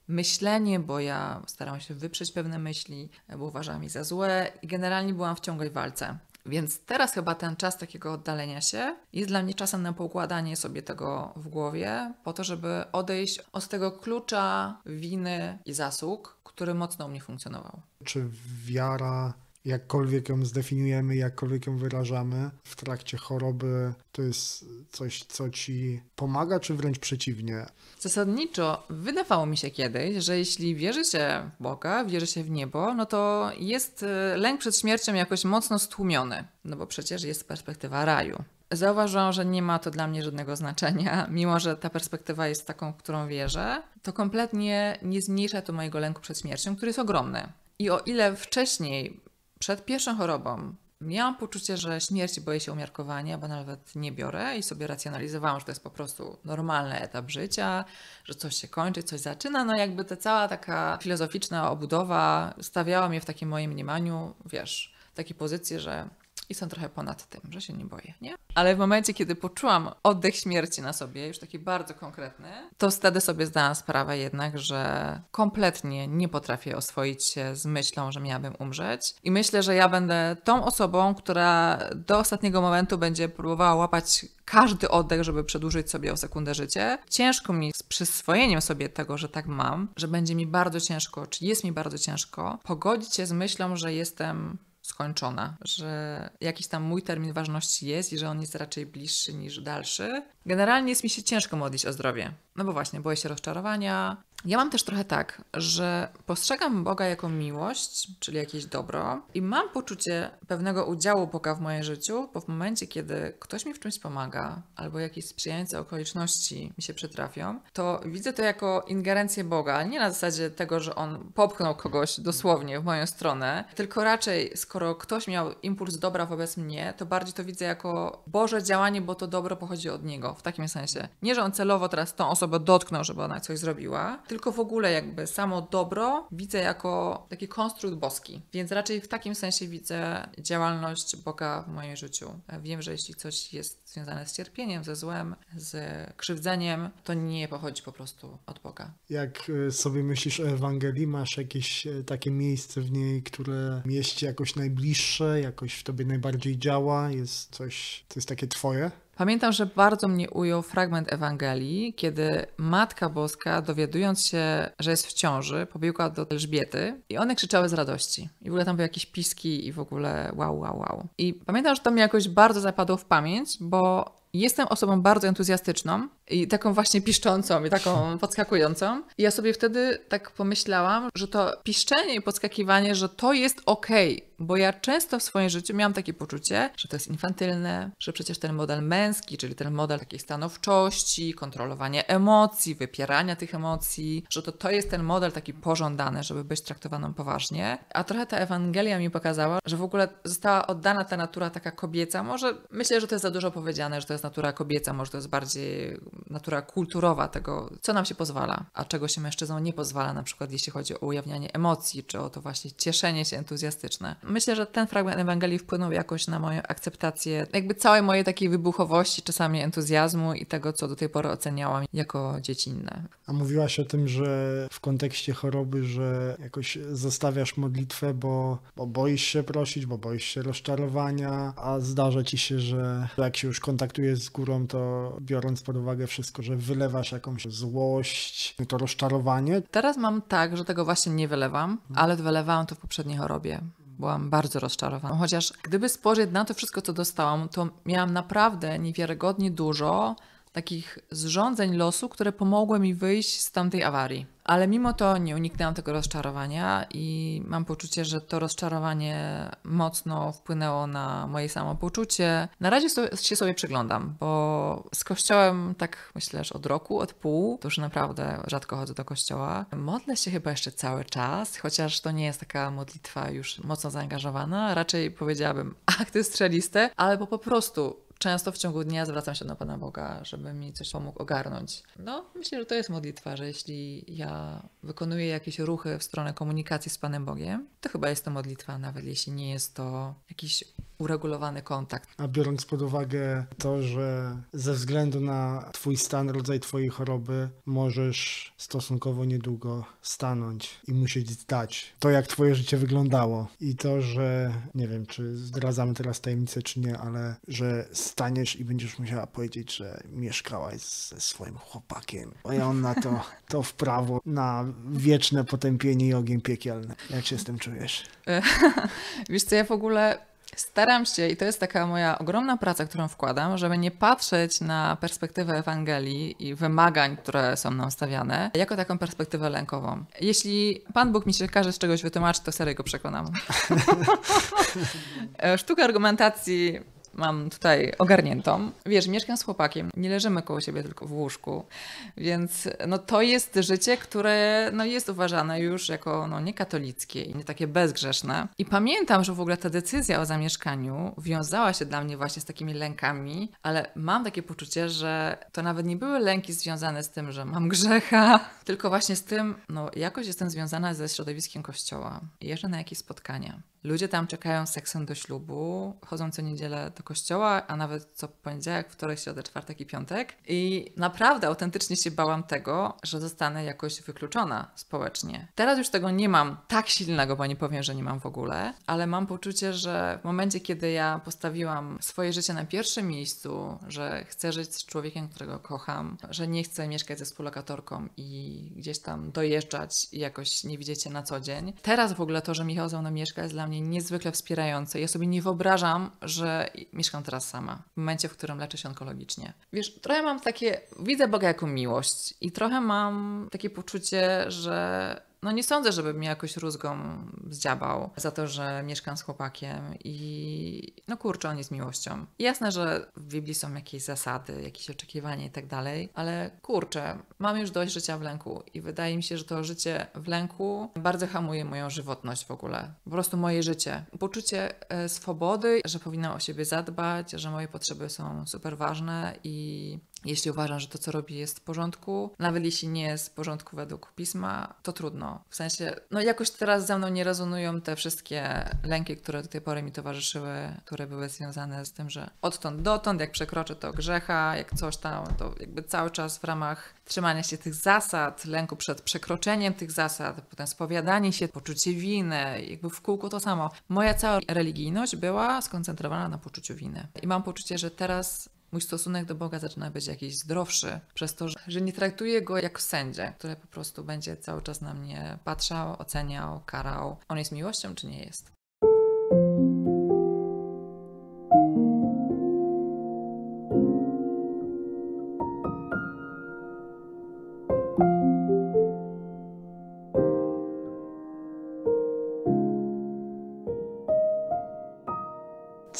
myślenie, bo ja starałam się wyprzeć pewne myśli, bo uważałam je za złe i generalnie byłam w ciągłej walce. Więc teraz chyba ten czas takiego oddalenia się jest dla mnie czasem na poukładanie sobie tego w głowie, po to, żeby odejść od tego klucza winy i zasług, który mocno u mnie funkcjonował. Czy wiara jakkolwiek ją zdefiniujemy, jakkolwiek ją wyrażamy w trakcie choroby, to jest coś, co ci pomaga, czy wręcz przeciwnie? Zasadniczo wydawało mi się kiedyś, że jeśli wierzy się w Boga, wierzy się w niebo, no to jest e, lęk przed śmiercią jakoś mocno stłumiony, no bo przecież jest perspektywa raju. Zauważyłam, że nie ma to dla mnie żadnego znaczenia, *laughs* mimo że ta perspektywa jest taką, w którą wierzę, to kompletnie nie zmniejsza to mojego lęku przed śmiercią, który jest ogromny. I o ile wcześniej przed pierwszą chorobą miałam poczucie, że śmierci boję się umiarkowanie, bo nawet nie biorę i sobie racjonalizowałam, że to jest po prostu normalny etap życia, że coś się kończy, coś zaczyna. No jakby ta cała taka filozoficzna obudowa stawiała mnie w takim moim mniemaniu, wiesz, takiej pozycji, że są trochę ponad tym, że się nie boję, nie? Ale w momencie, kiedy poczułam oddech śmierci na sobie, już taki bardzo konkretny, to wtedy sobie zdałam sprawę jednak, że kompletnie nie potrafię oswoić się z myślą, że miałabym umrzeć. I myślę, że ja będę tą osobą, która do ostatniego momentu będzie próbowała łapać każdy oddech, żeby przedłużyć sobie o sekundę życie. Ciężko mi z przyswojeniem sobie tego, że tak mam, że będzie mi bardzo ciężko, czy jest mi bardzo ciężko pogodzić się z myślą, że jestem skończona, że jakiś tam mój termin ważności jest i że on jest raczej bliższy niż dalszy, Generalnie jest mi się ciężko modlić o zdrowie. No bo właśnie, boję się rozczarowania. Ja mam też trochę tak, że postrzegam Boga jako miłość, czyli jakieś dobro, i mam poczucie pewnego udziału Boga w moim życiu, bo w momencie, kiedy ktoś mi w czymś pomaga, albo jakieś sprzyjające okoliczności mi się przytrafią, to widzę to jako ingerencję Boga, ale nie na zasadzie tego, że on popchnął kogoś dosłownie w moją stronę, tylko raczej, skoro ktoś miał impuls dobra wobec mnie, to bardziej to widzę jako Boże działanie, bo to dobro pochodzi od Niego w takim sensie. Nie, że on celowo teraz tą osobę dotknął, żeby ona coś zrobiła, tylko w ogóle jakby samo dobro widzę jako taki konstrukt boski. Więc raczej w takim sensie widzę działalność Boga w moim życiu. Wiem, że jeśli coś jest związane z cierpieniem, ze złem, z krzywdzeniem, to nie pochodzi po prostu od Boga. Jak e, sobie myślisz o Ewangelii, masz jakieś e, takie miejsce w niej, które mieści jakoś najbliższe, jakoś w tobie najbardziej działa, jest coś, co jest takie twoje? Pamiętam, że bardzo mnie ujął fragment Ewangelii, kiedy Matka Boska, dowiadując się, że jest w ciąży, pobiegła do Elżbiety i one krzyczały z radości. I w ogóle tam były jakieś piski i w ogóle wow, wow, wow. I pamiętam, że to mi jakoś bardzo zapadło w pamięć, bo Jestem osobą bardzo entuzjastyczną i taką właśnie piszczącą i taką *laughs* podskakującą. I ja sobie wtedy tak pomyślałam, że to piszczenie i podskakiwanie, że to jest okej, okay, bo ja często w swoim życiu miałam takie poczucie, że to jest infantylne, że przecież ten model męski, czyli ten model takiej stanowczości, kontrolowania emocji, wypierania tych emocji, że to, to jest ten model taki pożądany, żeby być traktowaną poważnie. A trochę ta Ewangelia mi pokazała, że w ogóle została oddana ta natura taka kobieca. Może myślę, że to jest za dużo powiedziane, że to jest natura kobieca, może to jest bardziej natura kulturowa tego, co nam się pozwala, a czego się mężczyznom nie pozwala, na przykład jeśli chodzi o ujawnianie emocji, czy o to właśnie cieszenie się entuzjastyczne. Myślę, że ten fragment Ewangelii wpłynął jakoś na moją akceptację, jakby całej mojej takiej wybuchowości, czasami entuzjazmu i tego, co do tej pory oceniałam jako dziecinne. A mówiłaś o tym, że w kontekście choroby, że jakoś zostawiasz modlitwę, bo, bo boisz się prosić, bo boisz się rozczarowania, a zdarza ci się, że jak się już kontaktujesz z górą, to biorąc pod uwagę wszystko, że wylewasz jakąś złość, to rozczarowanie? Teraz mam tak, że tego właśnie nie wylewam, ale wylewałam to w poprzedniej chorobie. Byłam bardzo rozczarowana. Chociaż gdyby spojrzeć na to wszystko, co dostałam, to miałam naprawdę niewiarygodnie dużo takich zrządzeń losu, które pomogły mi wyjść z tamtej awarii. Ale mimo to nie uniknęłam tego rozczarowania i mam poczucie, że to rozczarowanie mocno wpłynęło na moje samopoczucie. Na razie się sobie przyglądam, bo z kościołem tak myślę, że od roku, od pół, to już naprawdę rzadko chodzę do kościoła. Modlę się chyba jeszcze cały czas, chociaż to nie jest taka modlitwa już mocno zaangażowana, raczej powiedziałabym *laughs* akty strzeliste, ale bo po prostu często w ciągu dnia zwracam się do Pana Boga, żeby mi coś pomógł ogarnąć. No, myślę, że to jest modlitwa, że jeśli ja wykonuję jakieś ruchy w stronę komunikacji z Panem Bogiem, to chyba jest to modlitwa, nawet jeśli nie jest to jakiś uregulowany kontakt. A biorąc pod uwagę to, że ze względu na Twój stan, rodzaj Twojej choroby, możesz stosunkowo niedługo stanąć i musieć zdać to, jak Twoje życie wyglądało. I to, że nie wiem, czy zdradzamy teraz tajemnicę, czy nie, ale że staniesz i będziesz musiała powiedzieć, że mieszkałaś ze swoim chłopakiem. A ja on na to, to w prawo, na wieczne potępienie i ogień piekielny. Jak się z tym czujesz? E, *laughs* wiesz co, ja w ogóle Staram się i to jest taka moja ogromna praca, którą wkładam, żeby nie patrzeć na perspektywę Ewangelii i wymagań, które są nam stawiane, jako taką perspektywę lękową. Jeśli Pan Bóg mi się każe z czegoś wytłumaczyć, to serio go przekonam. *laughs* E, sztuka argumentacji mam tutaj ogarniętą. Wiesz, mieszkam z chłopakiem, nie leżymy koło siebie, tylko w łóżku, więc no to jest życie, które no jest uważane już jako no, niekatolickie i nie takie bezgrzeszne. I pamiętam, że w ogóle ta decyzja o zamieszkaniu wiązała się dla mnie właśnie z takimi lękami, ale mam takie poczucie, że to nawet nie były lęki związane z tym, że mam grzecha, *laughs* tylko właśnie z tym, no jakoś jestem związana ze środowiskiem kościoła. Jeżdżę na jakieś spotkania. Ludzie tam czekają z seksem do ślubu, chodzą co niedzielę do kościoła, a nawet co poniedziałek, wtorek, środę, czwartek i piątek. I naprawdę autentycznie się bałam tego, że zostanę jakoś wykluczona społecznie. Teraz już tego nie mam tak silnego, bo nie powiem, że nie mam w ogóle, ale mam poczucie, że w momencie, kiedy ja postawiłam swoje życie na pierwszym miejscu, że chcę żyć z człowiekiem, którego kocham, że nie chcę mieszkać ze współlokatorką i gdzieś tam dojeżdżać i jakoś nie widzieć się na co dzień. Teraz w ogóle to, że Michał ze mną mieszka jest dla mnie niezwykle wspierające. Ja sobie nie wyobrażam, że mieszkam teraz sama, w momencie, w którym leczę się onkologicznie. Wiesz, trochę mam takie, widzę Boga jako miłość i trochę mam takie poczucie, że no nie sądzę, żeby mnie jakoś rózgą zdziabał za to, że mieszkam z chłopakiem i no kurczę, oni z miłością. Jasne, że w Biblii są jakieś zasady, jakieś oczekiwania i tak dalej, ale kurczę, mam już dość życia w lęku i wydaje mi się, że to życie w lęku bardzo hamuje moją żywotność w ogóle. Po prostu moje życie. Poczucie e, swobody, że powinnam o siebie zadbać, że moje potrzeby są super ważne i jeśli uważam, że to, co robi, jest w porządku, nawet jeśli nie jest w porządku według pisma, to trudno. W sensie, no jakoś teraz ze mną nie rezonują te wszystkie lęki, które do tej pory mi towarzyszyły, które były związane z tym, że odtąd dotąd, jak przekroczę to grzecha, jak coś tam, to jakby cały czas w ramach trzymania się tych zasad, lęku przed przekroczeniem tych zasad, potem spowiadanie się, poczucie winy, jakby w kółku to samo. Moja cała religijność była skoncentrowana na poczuciu winy. I mam poczucie, że teraz mój stosunek do Boga zaczyna być jakiś zdrowszy, przez to, że nie traktuję go jak sędzie, który po prostu będzie cały czas na mnie patrzał, oceniał, karał. On jest miłością, czy nie jest?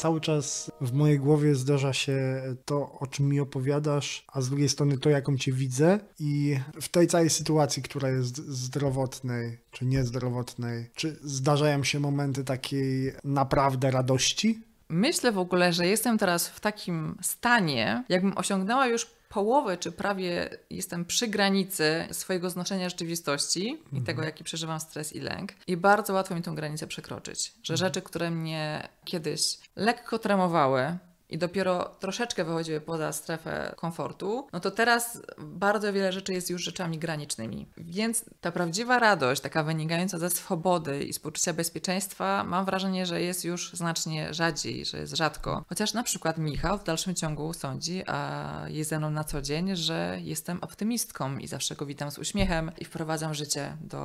cały czas w mojej głowie zdarza się to, o czym mi opowiadasz, a z drugiej strony to, jaką cię widzę. I w tej całej sytuacji, która jest zdrowotnej czy niezdrowotnej, czy zdarzają się momenty takiej naprawdę radości? Myślę w ogóle, że jestem teraz w takim stanie, jakbym osiągnęła już połowę, czy prawie jestem przy granicy swojego znaczenia rzeczywistości mhm. i tego, jaki przeżywam stres i lęk. I bardzo łatwo mi tą granicę przekroczyć. Że mhm. rzeczy, które mnie kiedyś lekko tremowały, i dopiero troszeczkę wychodziły poza strefę komfortu, no to teraz bardzo wiele rzeczy jest już rzeczami granicznymi. Więc ta prawdziwa radość, taka wynikająca ze swobody i z poczucia bezpieczeństwa, mam wrażenie, że jest już znacznie rzadziej, że jest rzadko. Chociaż na przykład Michał w dalszym ciągu sądzi, a jest ze mną na co dzień, że jestem optymistką i zawsze go witam z uśmiechem i wprowadzam życie do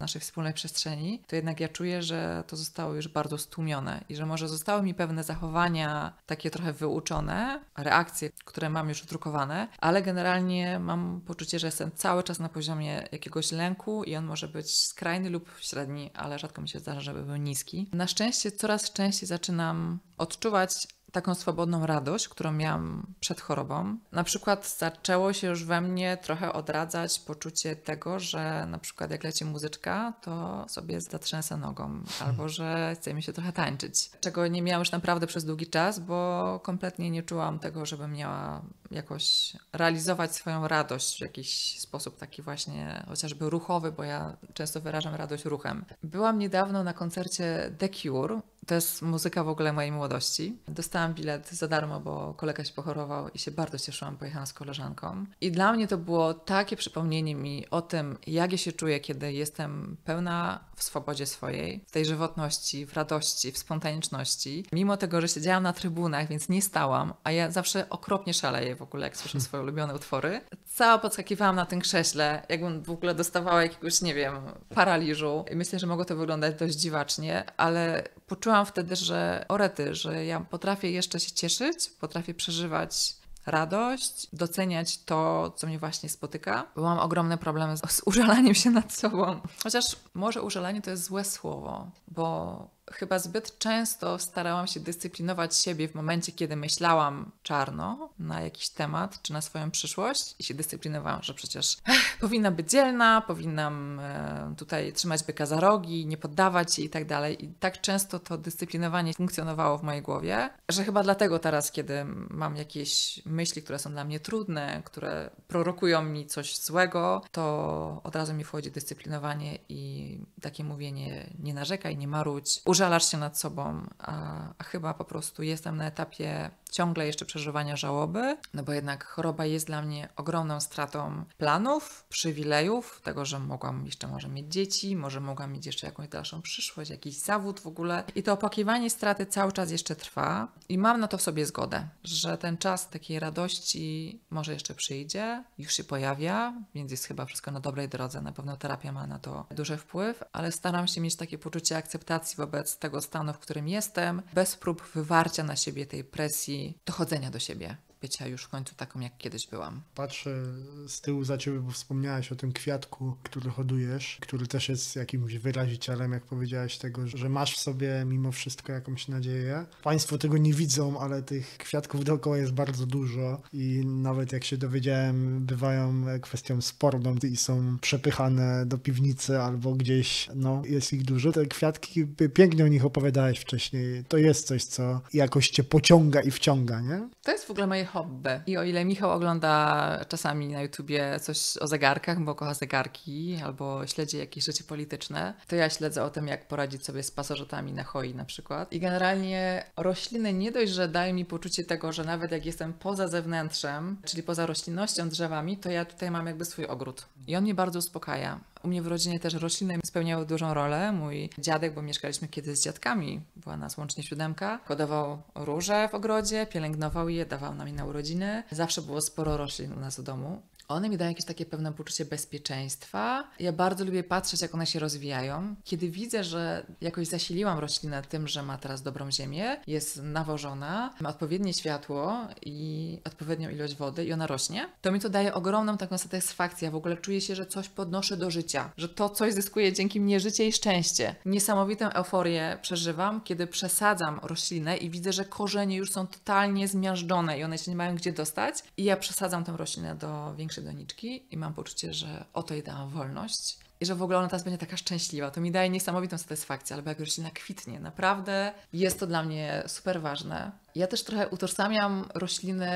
naszej wspólnej przestrzeni, to jednak ja czuję, że to zostało już bardzo stłumione i że może zostały mi pewne zachowania takie trochę trochę wyuczone, reakcje, które mam już drukowane, ale generalnie mam poczucie, że jestem cały czas na poziomie jakiegoś lęku i on może być skrajny lub średni, ale rzadko mi się zdarza, żeby był niski. Na szczęście coraz częściej zaczynam odczuwać taką swobodną radość, którą miałam przed chorobą. Na przykład zaczęło się już we mnie trochę odradzać poczucie tego, że na przykład jak leci muzyczka, to sobie zatrzęsę nogą, hmm. albo że chce mi się trochę tańczyć, czego nie miałam już naprawdę przez długi czas, bo kompletnie nie czułam tego, żebym miała jakoś realizować swoją radość w jakiś sposób taki właśnie chociażby ruchowy, bo ja często wyrażam radość ruchem. Byłam niedawno na koncercie The Cure to jest muzyka w ogóle mojej młodości. Dostałam bilet za darmo, bo kolega się pochorował i się bardzo cieszyłam, pojechałam z koleżanką. I dla mnie to było takie przypomnienie mi o tym, jak ja się czuję, kiedy jestem pełna w swobodzie swojej, w tej żywotności, w radości, w spontaniczności. Mimo tego, że siedziałam na trybunach, więc nie stałam, a ja zawsze okropnie szaleję w ogóle, jak słyszę *laughs* swoje ulubione utwory. Cała podskakiwałam na tym krześle, jakbym w ogóle dostawała jakiegoś, nie wiem, paraliżu. I myślę, że mogło to wyglądać dość dziwacznie, ale poczułam mam wtedy, że orety, że ja potrafię jeszcze się cieszyć, potrafię przeżywać radość, doceniać to, co mnie właśnie spotyka. Byłam ogromne problemy z, z użalaniem *laughs* się nad sobą. Chociaż może użalanie to jest złe słowo, bo chyba zbyt często starałam się dyscyplinować siebie w momencie, kiedy myślałam czarno na jakiś temat czy na swoją przyszłość i się dyscyplinowałam, że przecież ach, powinna być dzielna, powinnam e, tutaj trzymać byka za rogi, nie poddawać się i tak dalej. I tak często to dyscyplinowanie funkcjonowało w mojej głowie, że chyba dlatego teraz, kiedy mam jakieś myśli, które są dla mnie trudne, które prorokują mi coś złego, to od razu mi wchodzi dyscyplinowanie i takie mówienie nie narzekaj, nie maruć, użalasz się nad sobą, a, a chyba po prostu jestem na etapie ciągle jeszcze przeżywania żałoby, no bo jednak choroba jest dla mnie ogromną stratą planów, przywilejów, tego, że mogłam jeszcze może mieć dzieci, może mogłam mieć jeszcze jakąś dalszą przyszłość, jakiś zawód w ogóle. I to opakiwanie straty cały czas jeszcze trwa i mam na to w sobie zgodę, że ten czas takiej radości może jeszcze przyjdzie, już się pojawia, więc jest chyba wszystko na dobrej drodze. Na pewno terapia ma na to duży wpływ, ale staram się mieć takie poczucie akceptacji wobec tego stanu, w którym jestem, bez prób wywarcia na siebie tej presji dochodzenia do siebie bycia już w końcu taką, jak kiedyś byłam. Patrzę z tyłu za ciebie, bo wspomniałaś o tym kwiatku, który hodujesz, który też jest jakimś wyrazicielem, jak powiedziałaś tego, że masz w sobie mimo wszystko jakąś nadzieję. Państwo tego nie widzą, ale tych kwiatków dookoła jest bardzo dużo i nawet jak się dowiedziałem, bywają kwestią sporną no, i są przepychane do piwnicy albo gdzieś, no, jest ich dużo. Te kwiatki, pięknie o nich opowiadałeś wcześniej. To jest coś, co jakoś cię pociąga i wciąga, nie? To jest w ogóle moje hobby. I o ile Michał ogląda czasami na YouTubie coś o zegarkach, bo kocha zegarki, albo śledzi jakieś życie polityczne, to ja śledzę o tym, jak poradzić sobie z pasożytami na choi na przykład. I generalnie rośliny nie dość, że dają mi poczucie tego, że nawet jak jestem poza zewnętrzem, czyli poza roślinnością, drzewami, to ja tutaj mam jakby swój ogród. I on mnie bardzo uspokaja. U mnie w rodzinie też rośliny spełniały dużą rolę. Mój dziadek, bo mieszkaliśmy kiedyś z dziadkami, była nas łącznie siódemka, hodował róże w ogrodzie, pielęgnował je, dawał nam je na urodziny. Zawsze było sporo roślin u nas w domu. One mi dają jakieś takie pewne poczucie bezpieczeństwa. Ja bardzo lubię patrzeć, jak one się rozwijają. Kiedy widzę, że jakoś zasiliłam roślinę tym, że ma teraz dobrą ziemię, jest nawożona, ma odpowiednie światło i odpowiednią ilość wody i ona rośnie, to mi to daje ogromną taką satysfakcję. Ja w ogóle czuję się, że coś podnoszę do życia, że to coś zyskuje dzięki mnie życie i szczęście. Niesamowitą euforię przeżywam, kiedy przesadzam roślinę i widzę, że korzenie już są totalnie zmiażdżone i one się nie mają gdzie dostać i ja przesadzam tę roślinę do większej do doniczki i mam poczucie, że oto jej dałam wolność, że w ogóle ona teraz będzie taka szczęśliwa. To mi daje niesamowitą satysfakcję, albo jak roślina kwitnie. Naprawdę jest to dla mnie super ważne. Ja też trochę utożsamiam rośliny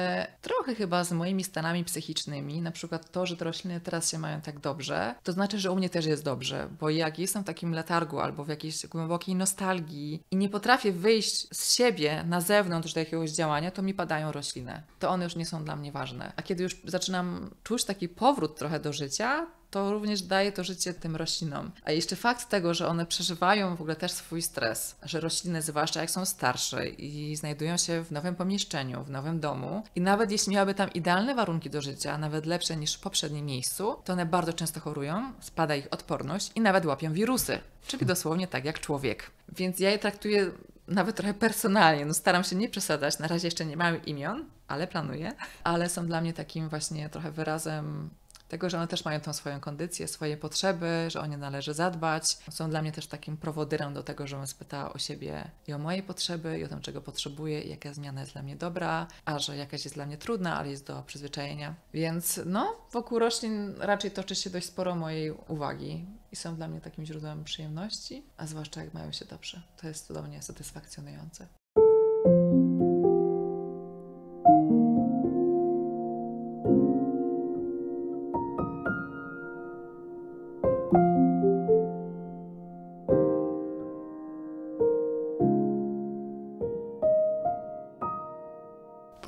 trochę chyba z moimi stanami psychicznymi. Na przykład to, że te rośliny teraz się mają tak dobrze, to znaczy, że u mnie też jest dobrze, bo jak jestem w takim letargu albo w jakiejś głębokiej nostalgii i nie potrafię wyjść z siebie na zewnątrz do jakiegoś działania, to mi padają rośliny. To one już nie są dla mnie ważne. A kiedy już zaczynam czuć taki powrót trochę do życia, to również daje to życie tym roślinom. A jeszcze fakt tego, że one przeżywają w ogóle też swój stres, że rośliny, zwłaszcza jak są starsze i znajdują się w nowym pomieszczeniu, w nowym domu, i nawet jeśli miałyby tam idealne warunki do życia, nawet lepsze niż w poprzednim miejscu, to one bardzo często chorują, spada ich odporność i nawet łapią wirusy, czyli dosłownie tak jak człowiek. Więc ja je traktuję nawet trochę personalnie, no staram się nie przesadzać, na razie jeszcze nie mam imion, ale planuję, ale są dla mnie takim właśnie trochę wyrazem tego, że one też mają tą swoją kondycję, swoje potrzeby, że o nie należy zadbać. Są dla mnie też takim prowodyrem do tego, żebym spytała o siebie i o moje potrzeby, i o tym, czego potrzebuję, i jaka zmiana jest dla mnie dobra, a że jakaś jest dla mnie trudna, ale jest do przyzwyczajenia. Więc no, wokół roślin raczej toczy się dość sporo mojej uwagi i są dla mnie takim źródłem przyjemności, a zwłaszcza jak mają się dobrze. To jest dla mnie satysfakcjonujące.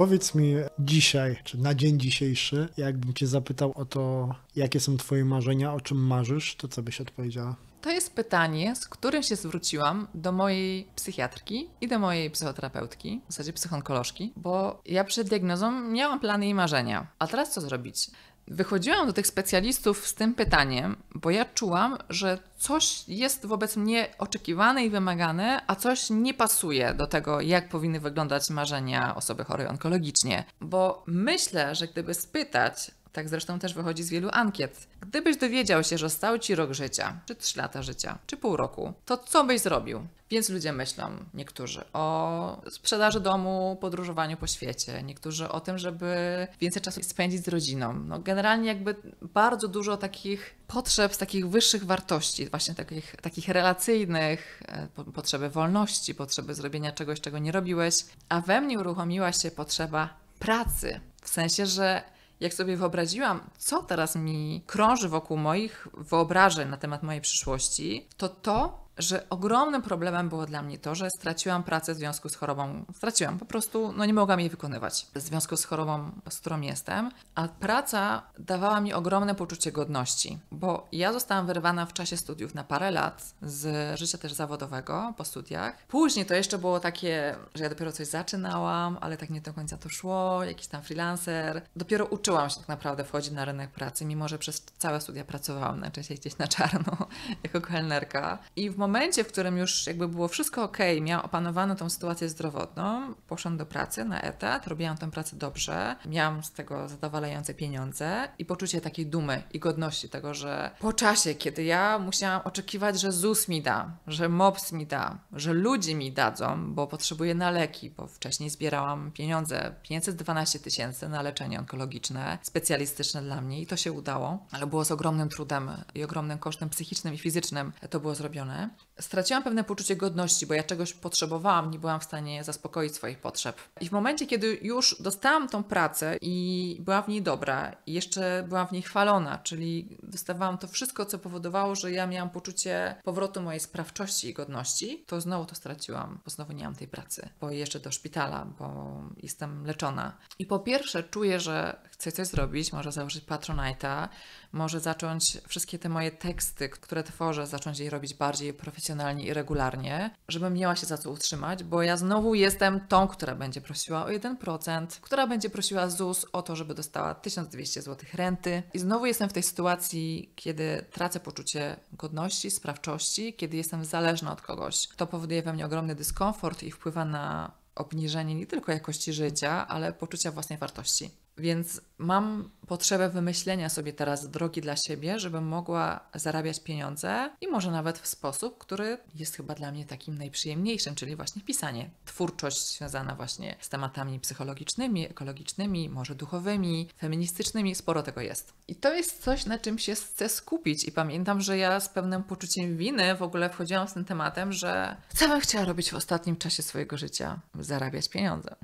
Powiedz mi dzisiaj, czy na dzień dzisiejszy, jakbym cię zapytał o to, jakie są twoje marzenia, o czym marzysz, to co byś odpowiedziała? To jest pytanie, z którym się zwróciłam do mojej psychiatrki i do mojej psychoterapeutki, w zasadzie psychonkolożki, bo ja przed diagnozą miałam plany i marzenia. A teraz co zrobić? Wychodziłam do tych specjalistów z tym pytaniem, bo ja czułam, że coś jest wobec mnie oczekiwane i wymagane, a coś nie pasuje do tego, jak powinny wyglądać marzenia osoby chorej onkologicznie. Bo myślę, że gdyby spytać tak zresztą też wychodzi z wielu ankiet. Gdybyś dowiedział się, że stał ci rok życia, czy trzy lata życia, czy pół roku, to co byś zrobił? Więc ludzie myślą, niektórzy o sprzedaży domu, podróżowaniu po świecie, niektórzy o tym, żeby więcej czasu spędzić z rodziną. No generalnie jakby bardzo dużo takich potrzeb, z takich wyższych wartości, właśnie takich, takich relacyjnych, e, potrzeby wolności, potrzeby zrobienia czegoś, czego nie robiłeś, a we mnie uruchomiła się potrzeba pracy. W sensie, że jak sobie wyobraziłam, co teraz mi krąży wokół moich wyobrażeń na temat mojej przyszłości, to to, że ogromnym problemem było dla mnie to, że straciłam pracę w związku z chorobą. Straciłam, po prostu no nie mogłam jej wykonywać w związku z chorobą, z którą jestem. A praca dawała mi ogromne poczucie godności, bo ja zostałam wyrwana w czasie studiów na parę lat z życia też zawodowego po studiach. Później to jeszcze było takie, że ja dopiero coś zaczynałam, ale tak nie do końca to szło, jakiś tam freelancer. Dopiero uczyłam się tak naprawdę wchodzić na rynek pracy, mimo że przez całe studia pracowałam najczęściej gdzieś na czarno *laughs* jako kelnerka. I w momencie momencie, w którym już jakby było wszystko ok, miałam opanowaną tą sytuację zdrowotną, poszłam do pracy na etat, robiłam tę pracę dobrze, miałam z tego zadowalające pieniądze i poczucie takiej dumy i godności tego, że po czasie, kiedy ja musiałam oczekiwać, że ZUS mi da, że MOPS mi da, że ludzie mi dadzą, bo potrzebuję na leki, bo wcześniej zbierałam pieniądze, 512 tysięcy na leczenie onkologiczne, specjalistyczne dla mnie i to się udało, ale było z ogromnym trudem i ogromnym kosztem psychicznym i fizycznym to było zrobione. Straciłam pewne poczucie godności, bo ja czegoś potrzebowałam, nie byłam w stanie zaspokoić swoich potrzeb. I w momencie, kiedy już dostałam tą pracę i byłam w niej dobra, i jeszcze byłam w niej chwalona, czyli dostawałam to wszystko, co powodowało, że ja miałam poczucie powrotu mojej sprawczości i godności, to znowu to straciłam, bo znowu nie mam tej pracy, bo jeszcze do szpitala, bo jestem leczona. I po pierwsze czuję, że chce coś zrobić, może założyć Patronite'a, może zacząć wszystkie te moje teksty, które tworzę, zacząć je robić bardziej profesjonalnie i regularnie, żebym miała się za co utrzymać, bo ja znowu jestem tą, która będzie prosiła o 1%, która będzie prosiła ZUS o to, żeby dostała 1200 zł renty i znowu jestem w tej sytuacji, kiedy tracę poczucie godności, sprawczości, kiedy jestem zależna od kogoś. To powoduje we mnie ogromny dyskomfort i wpływa na obniżenie nie tylko jakości życia, ale poczucia własnej wartości. Więc mam potrzebę wymyślenia sobie teraz drogi dla siebie, żebym mogła zarabiać pieniądze i może nawet w sposób, który jest chyba dla mnie takim najprzyjemniejszym, czyli właśnie pisanie. Twórczość związana właśnie z tematami psychologicznymi, ekologicznymi, może duchowymi, feministycznymi, sporo tego jest. I to jest coś, na czym się chcę skupić i pamiętam, że ja z pewnym poczuciem winy w ogóle wchodziłam z tym tematem, że co bym chciała robić w ostatnim czasie swojego życia? Zarabiać pieniądze.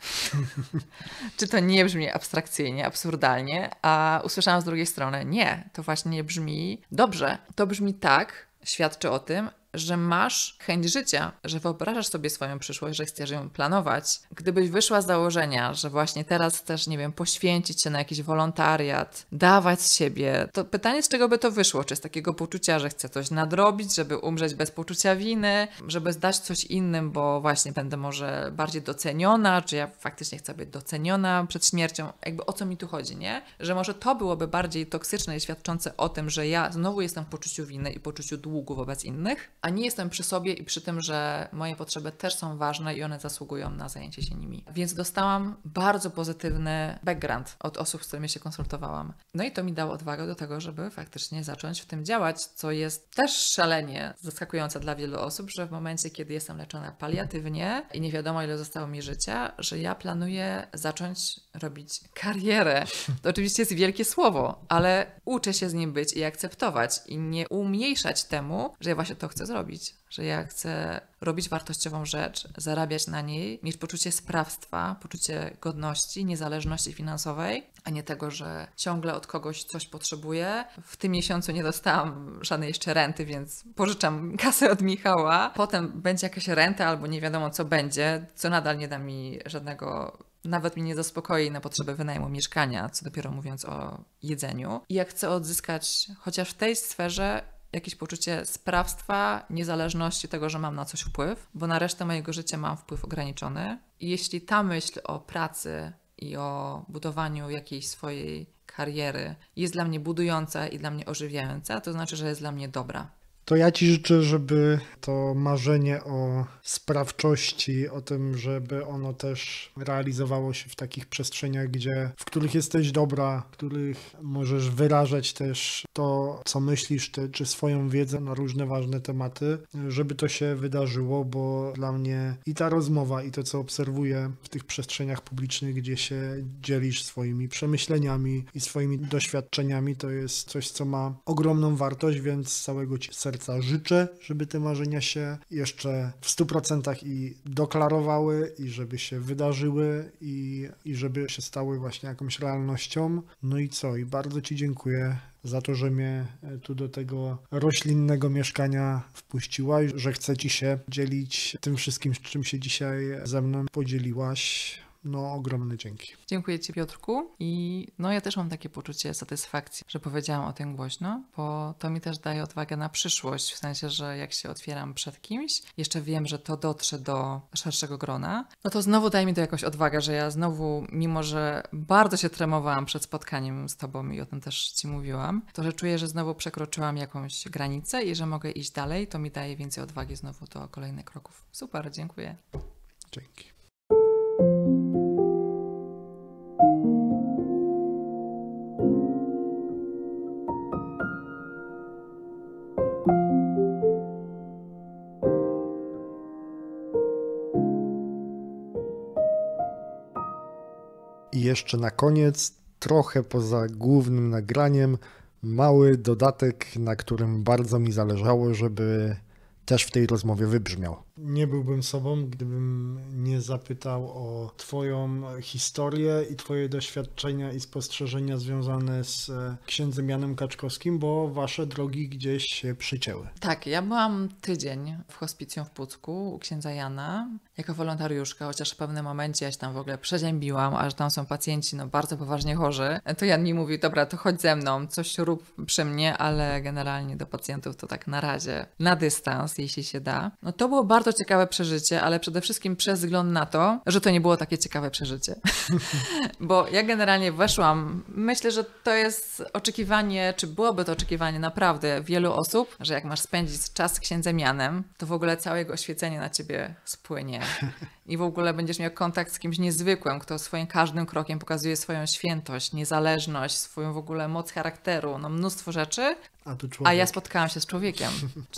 *laughs* Czy to nie brzmi abstrakcyjnie, absurdalnie? zdalnie, a usłyszałam z drugiej strony, nie, to właśnie nie brzmi dobrze. To brzmi tak, świadczy o tym, że masz chęć życia, że wyobrażasz sobie swoją przyszłość, że chcesz ją planować. Gdybyś wyszła z założenia, że właśnie teraz też, nie wiem, poświęcić się na jakiś wolontariat, dawać z siebie, to pytanie, z czego by to wyszło? Czy z takiego poczucia, że chcę coś nadrobić, żeby umrzeć bez poczucia winy, żeby zdać coś innym, bo właśnie będę może bardziej doceniona, czy ja faktycznie chcę być doceniona przed śmiercią? Jakby o co mi tu chodzi, nie? Że może to byłoby bardziej toksyczne i świadczące o tym, że ja znowu jestem w poczuciu winy i poczuciu długu wobec innych, a nie jestem przy sobie i przy tym, że moje potrzeby też są ważne i one zasługują na zajęcie się nimi. Więc dostałam bardzo pozytywny background od osób, z którymi się konsultowałam. No i to mi dało odwagę do tego, żeby faktycznie zacząć w tym działać, co jest też szalenie zaskakujące dla wielu osób, że w momencie, kiedy jestem leczona paliatywnie i nie wiadomo, ile zostało mi życia, że ja planuję zacząć robić karierę. To oczywiście jest wielkie słowo, ale uczę się z nim być i akceptować i nie umniejszać temu, że ja właśnie to chcę zrobić, że ja chcę robić wartościową rzecz, zarabiać na niej, mieć poczucie sprawstwa, poczucie godności, niezależności finansowej, a nie tego, że ciągle od kogoś coś potrzebuję. W tym miesiącu nie dostałam żadnej jeszcze renty, więc pożyczam kasę od Michała. Potem będzie jakaś renta albo nie wiadomo co będzie, co nadal nie da mi żadnego nawet mnie nie zaspokoi na potrzeby wynajmu mieszkania, co dopiero mówiąc o jedzeniu. I ja chcę odzyskać chociaż w tej sferze jakieś poczucie sprawstwa, niezależności tego, że mam na coś wpływ, bo na resztę mojego życia mam wpływ ograniczony. I jeśli ta myśl o pracy i o budowaniu jakiejś swojej kariery jest dla mnie budująca i dla mnie ożywiająca, to znaczy, że jest dla mnie dobra. To ja Ci życzę, żeby to marzenie o sprawczości, o tym, żeby ono też realizowało się w takich przestrzeniach, gdzie, w których jesteś dobra, w których możesz wyrażać też to, co myślisz, te, czy swoją wiedzę na różne ważne tematy, żeby to się wydarzyło, bo dla mnie i ta rozmowa, i to, co obserwuję w tych przestrzeniach publicznych, gdzie się dzielisz swoimi przemyśleniami i swoimi doświadczeniami, to jest coś, co ma ogromną wartość, więc z całego Ci serca serca życzę, żeby te marzenia się jeszcze w 100% i deklarowały, i żeby się wydarzyły, i, i żeby się stały właśnie jakąś realnością. No i co? I bardzo Ci dziękuję za to, że mnie e, tu do tego roślinnego mieszkania wpuściłaś, że chce Ci się dzielić tym wszystkim, z czym się dzisiaj ze mną podzieliłaś no ogromne dzięki. Dziękuję Ci Piotrku i no ja też mam takie poczucie satysfakcji, że powiedziałam o tym głośno, bo to mi też daje odwagę na przyszłość, w sensie, że jak się otwieram przed kimś, jeszcze wiem, że to dotrze do szerszego grona, no to znowu daje mi to jakąś odwagę, że ja znowu, mimo że bardzo się tremowałam przed spotkaniem z Tobą i o tym też Ci mówiłam, to że czuję, że znowu przekroczyłam jakąś granicę i że mogę iść dalej, to mi daje więcej odwagi znowu do kolejnych kroków. Super, dziękuję. Dzięki. jeszcze na koniec, trochę poza głównym nagraniem, mały dodatek, na którym bardzo mi zależało, żeby też w tej rozmowie wybrzmiał nie byłbym sobą, gdybym nie zapytał o Twoją historię i Twoje doświadczenia i spostrzeżenia związane z e, księdzem Janem Kaczkowskim, bo Wasze drogi gdzieś się przycięły. Tak, ja byłam tydzień w hospicjum w Pucku u księdza Jana jako wolontariuszka, chociaż w pewnym momencie ja się tam w ogóle przeziębiłam, a że tam są pacjenci no bardzo poważnie chorzy, to Jan mi mówi, dobra, to chodź ze mną, coś rób przy mnie, ale generalnie do pacjentów to tak na razie, na dystans, jeśli się da. No to było bardzo to ciekawe przeżycie, ale przede wszystkim przez wzgląd na to, że to nie było takie ciekawe przeżycie. *laughs* Bo ja generalnie weszłam, myślę, że to jest oczekiwanie, czy byłoby to oczekiwanie naprawdę wielu osób, że jak masz spędzić czas z księdzem Janem, to w ogóle całe jego oświecenie na ciebie spłynie. *laughs* I w ogóle będziesz miał kontakt z kimś niezwykłym, kto swoim każdym krokiem pokazuje swoją świętość, niezależność, swoją w ogóle moc charakteru, no mnóstwo rzeczy, a, a, ja spotkałam się z człowiekiem.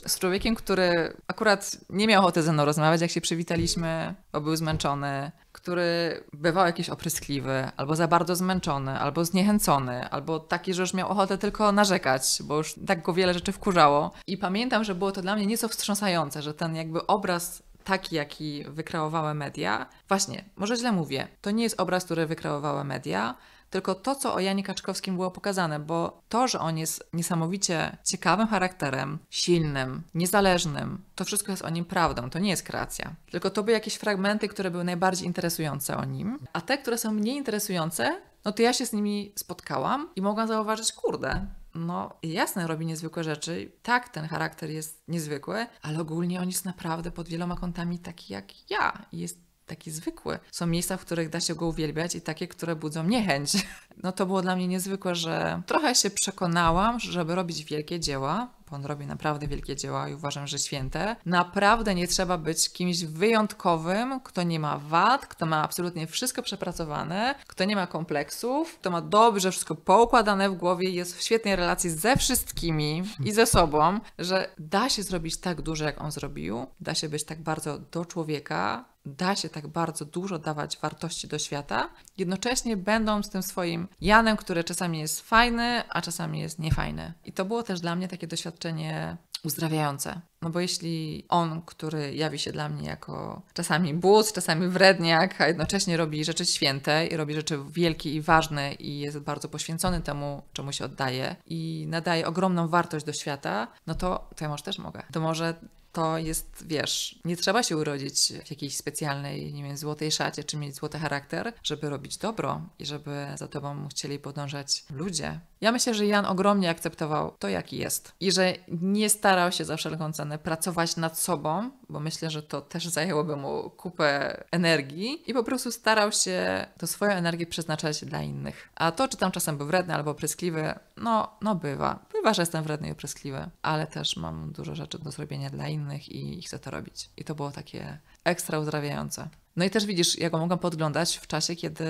Z człowiekiem, który akurat nie miał ochoty ze mną rozmawiać, jak się przywitaliśmy, bo był zmęczony, który bywał jakiś opryskliwy, albo za bardzo zmęczony, albo zniechęcony, albo taki, że już miał ochotę tylko narzekać, bo już tak go wiele rzeczy wkurzało. I pamiętam, że było to dla mnie nieco wstrząsające, że ten jakby obraz taki, jaki wykreowały media. Właśnie, może źle mówię, to nie jest obraz, który wykreowały media, tylko to, co o Janie Kaczkowskim było pokazane, bo to, że on jest niesamowicie ciekawym charakterem, silnym, niezależnym, to wszystko jest o nim prawdą, to nie jest kreacja. Tylko to były jakieś fragmenty, które były najbardziej interesujące o nim, a te, które są mniej interesujące, no to ja się z nimi spotkałam i mogłam zauważyć, kurde, no jasne, robi niezwykłe rzeczy, tak, ten charakter jest niezwykły, ale ogólnie on jest naprawdę pod wieloma kątami taki jak ja. Jest taki zwykły. Są miejsca, w których da się go uwielbiać i takie, które budzą niechęć. *laughs* no to było dla mnie niezwykłe, że trochę się przekonałam, żeby robić wielkie dzieła, bo on robi naprawdę wielkie dzieła i uważam, że święte. Naprawdę nie trzeba być kimś wyjątkowym, kto nie ma wad, kto ma absolutnie wszystko przepracowane, kto nie ma kompleksów, kto ma dobrze wszystko poukładane w głowie i jest w świetnej relacji ze wszystkimi i ze sobą, że da się zrobić tak dużo, jak on zrobił, da się być tak bardzo do człowieka, da się tak bardzo dużo dawać wartości do świata, jednocześnie będąc tym swoim Janem, który czasami jest fajny, a czasami jest niefajny. I to było też dla mnie takie doświadczenie uzdrawiające. No bo jeśli on, który jawi się dla mnie jako czasami but, czasami wredniak, a jednocześnie robi rzeczy święte i robi rzeczy wielkie i ważne i jest bardzo poświęcony temu, czemu się oddaje i nadaje ogromną wartość do świata, no to, to ja może też mogę. To może to jest, wiesz, nie trzeba się urodzić w jakiejś specjalnej, nie wiem, złotej szacie, czy mieć złoty charakter, żeby robić dobro i żeby za tobą chcieli podążać ludzie, ja myślę, że Jan ogromnie akceptował to, jaki jest i że nie starał się za wszelką cenę pracować nad sobą, bo myślę, że to też zajęłoby mu kupę energii i po prostu starał się to swoją energię przeznaczać dla innych. A to, czy tam czasem był wredny albo pryskliwy, no, no bywa. Bywa, że jestem wredny i opryskliwy, ale też mam dużo rzeczy do zrobienia dla innych i chcę to robić. I to było takie ekstra uzdrawiające. No i też widzisz, ja go mogłam podglądać w czasie, kiedy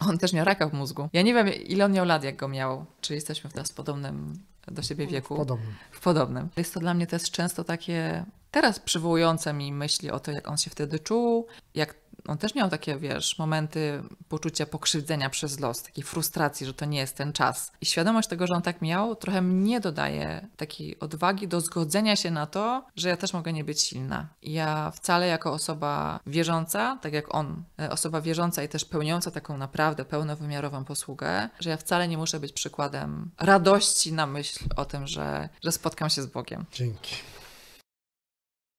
on też miał raka w mózgu. Ja nie wiem, ile on miał lat, jak go miał. Czy jesteśmy teraz w podobnym do siebie wieku? W podobnym. W podobnym. Jest to dla mnie też często takie teraz przywołujące mi myśli o to, jak on się wtedy czuł, jak on też miał takie, wiesz, momenty poczucia pokrzywdzenia przez los, takiej frustracji, że to nie jest ten czas. I świadomość tego, że on tak miał, trochę mnie dodaje takiej odwagi do zgodzenia się na to, że ja też mogę nie być silna. I ja wcale jako osoba wierząca, tak jak on, e, osoba wierząca i też pełniąca taką naprawdę pełnowymiarową posługę, że ja wcale nie muszę być przykładem radości na myśl o tym, że, że spotkam się z Bogiem. Dzięki.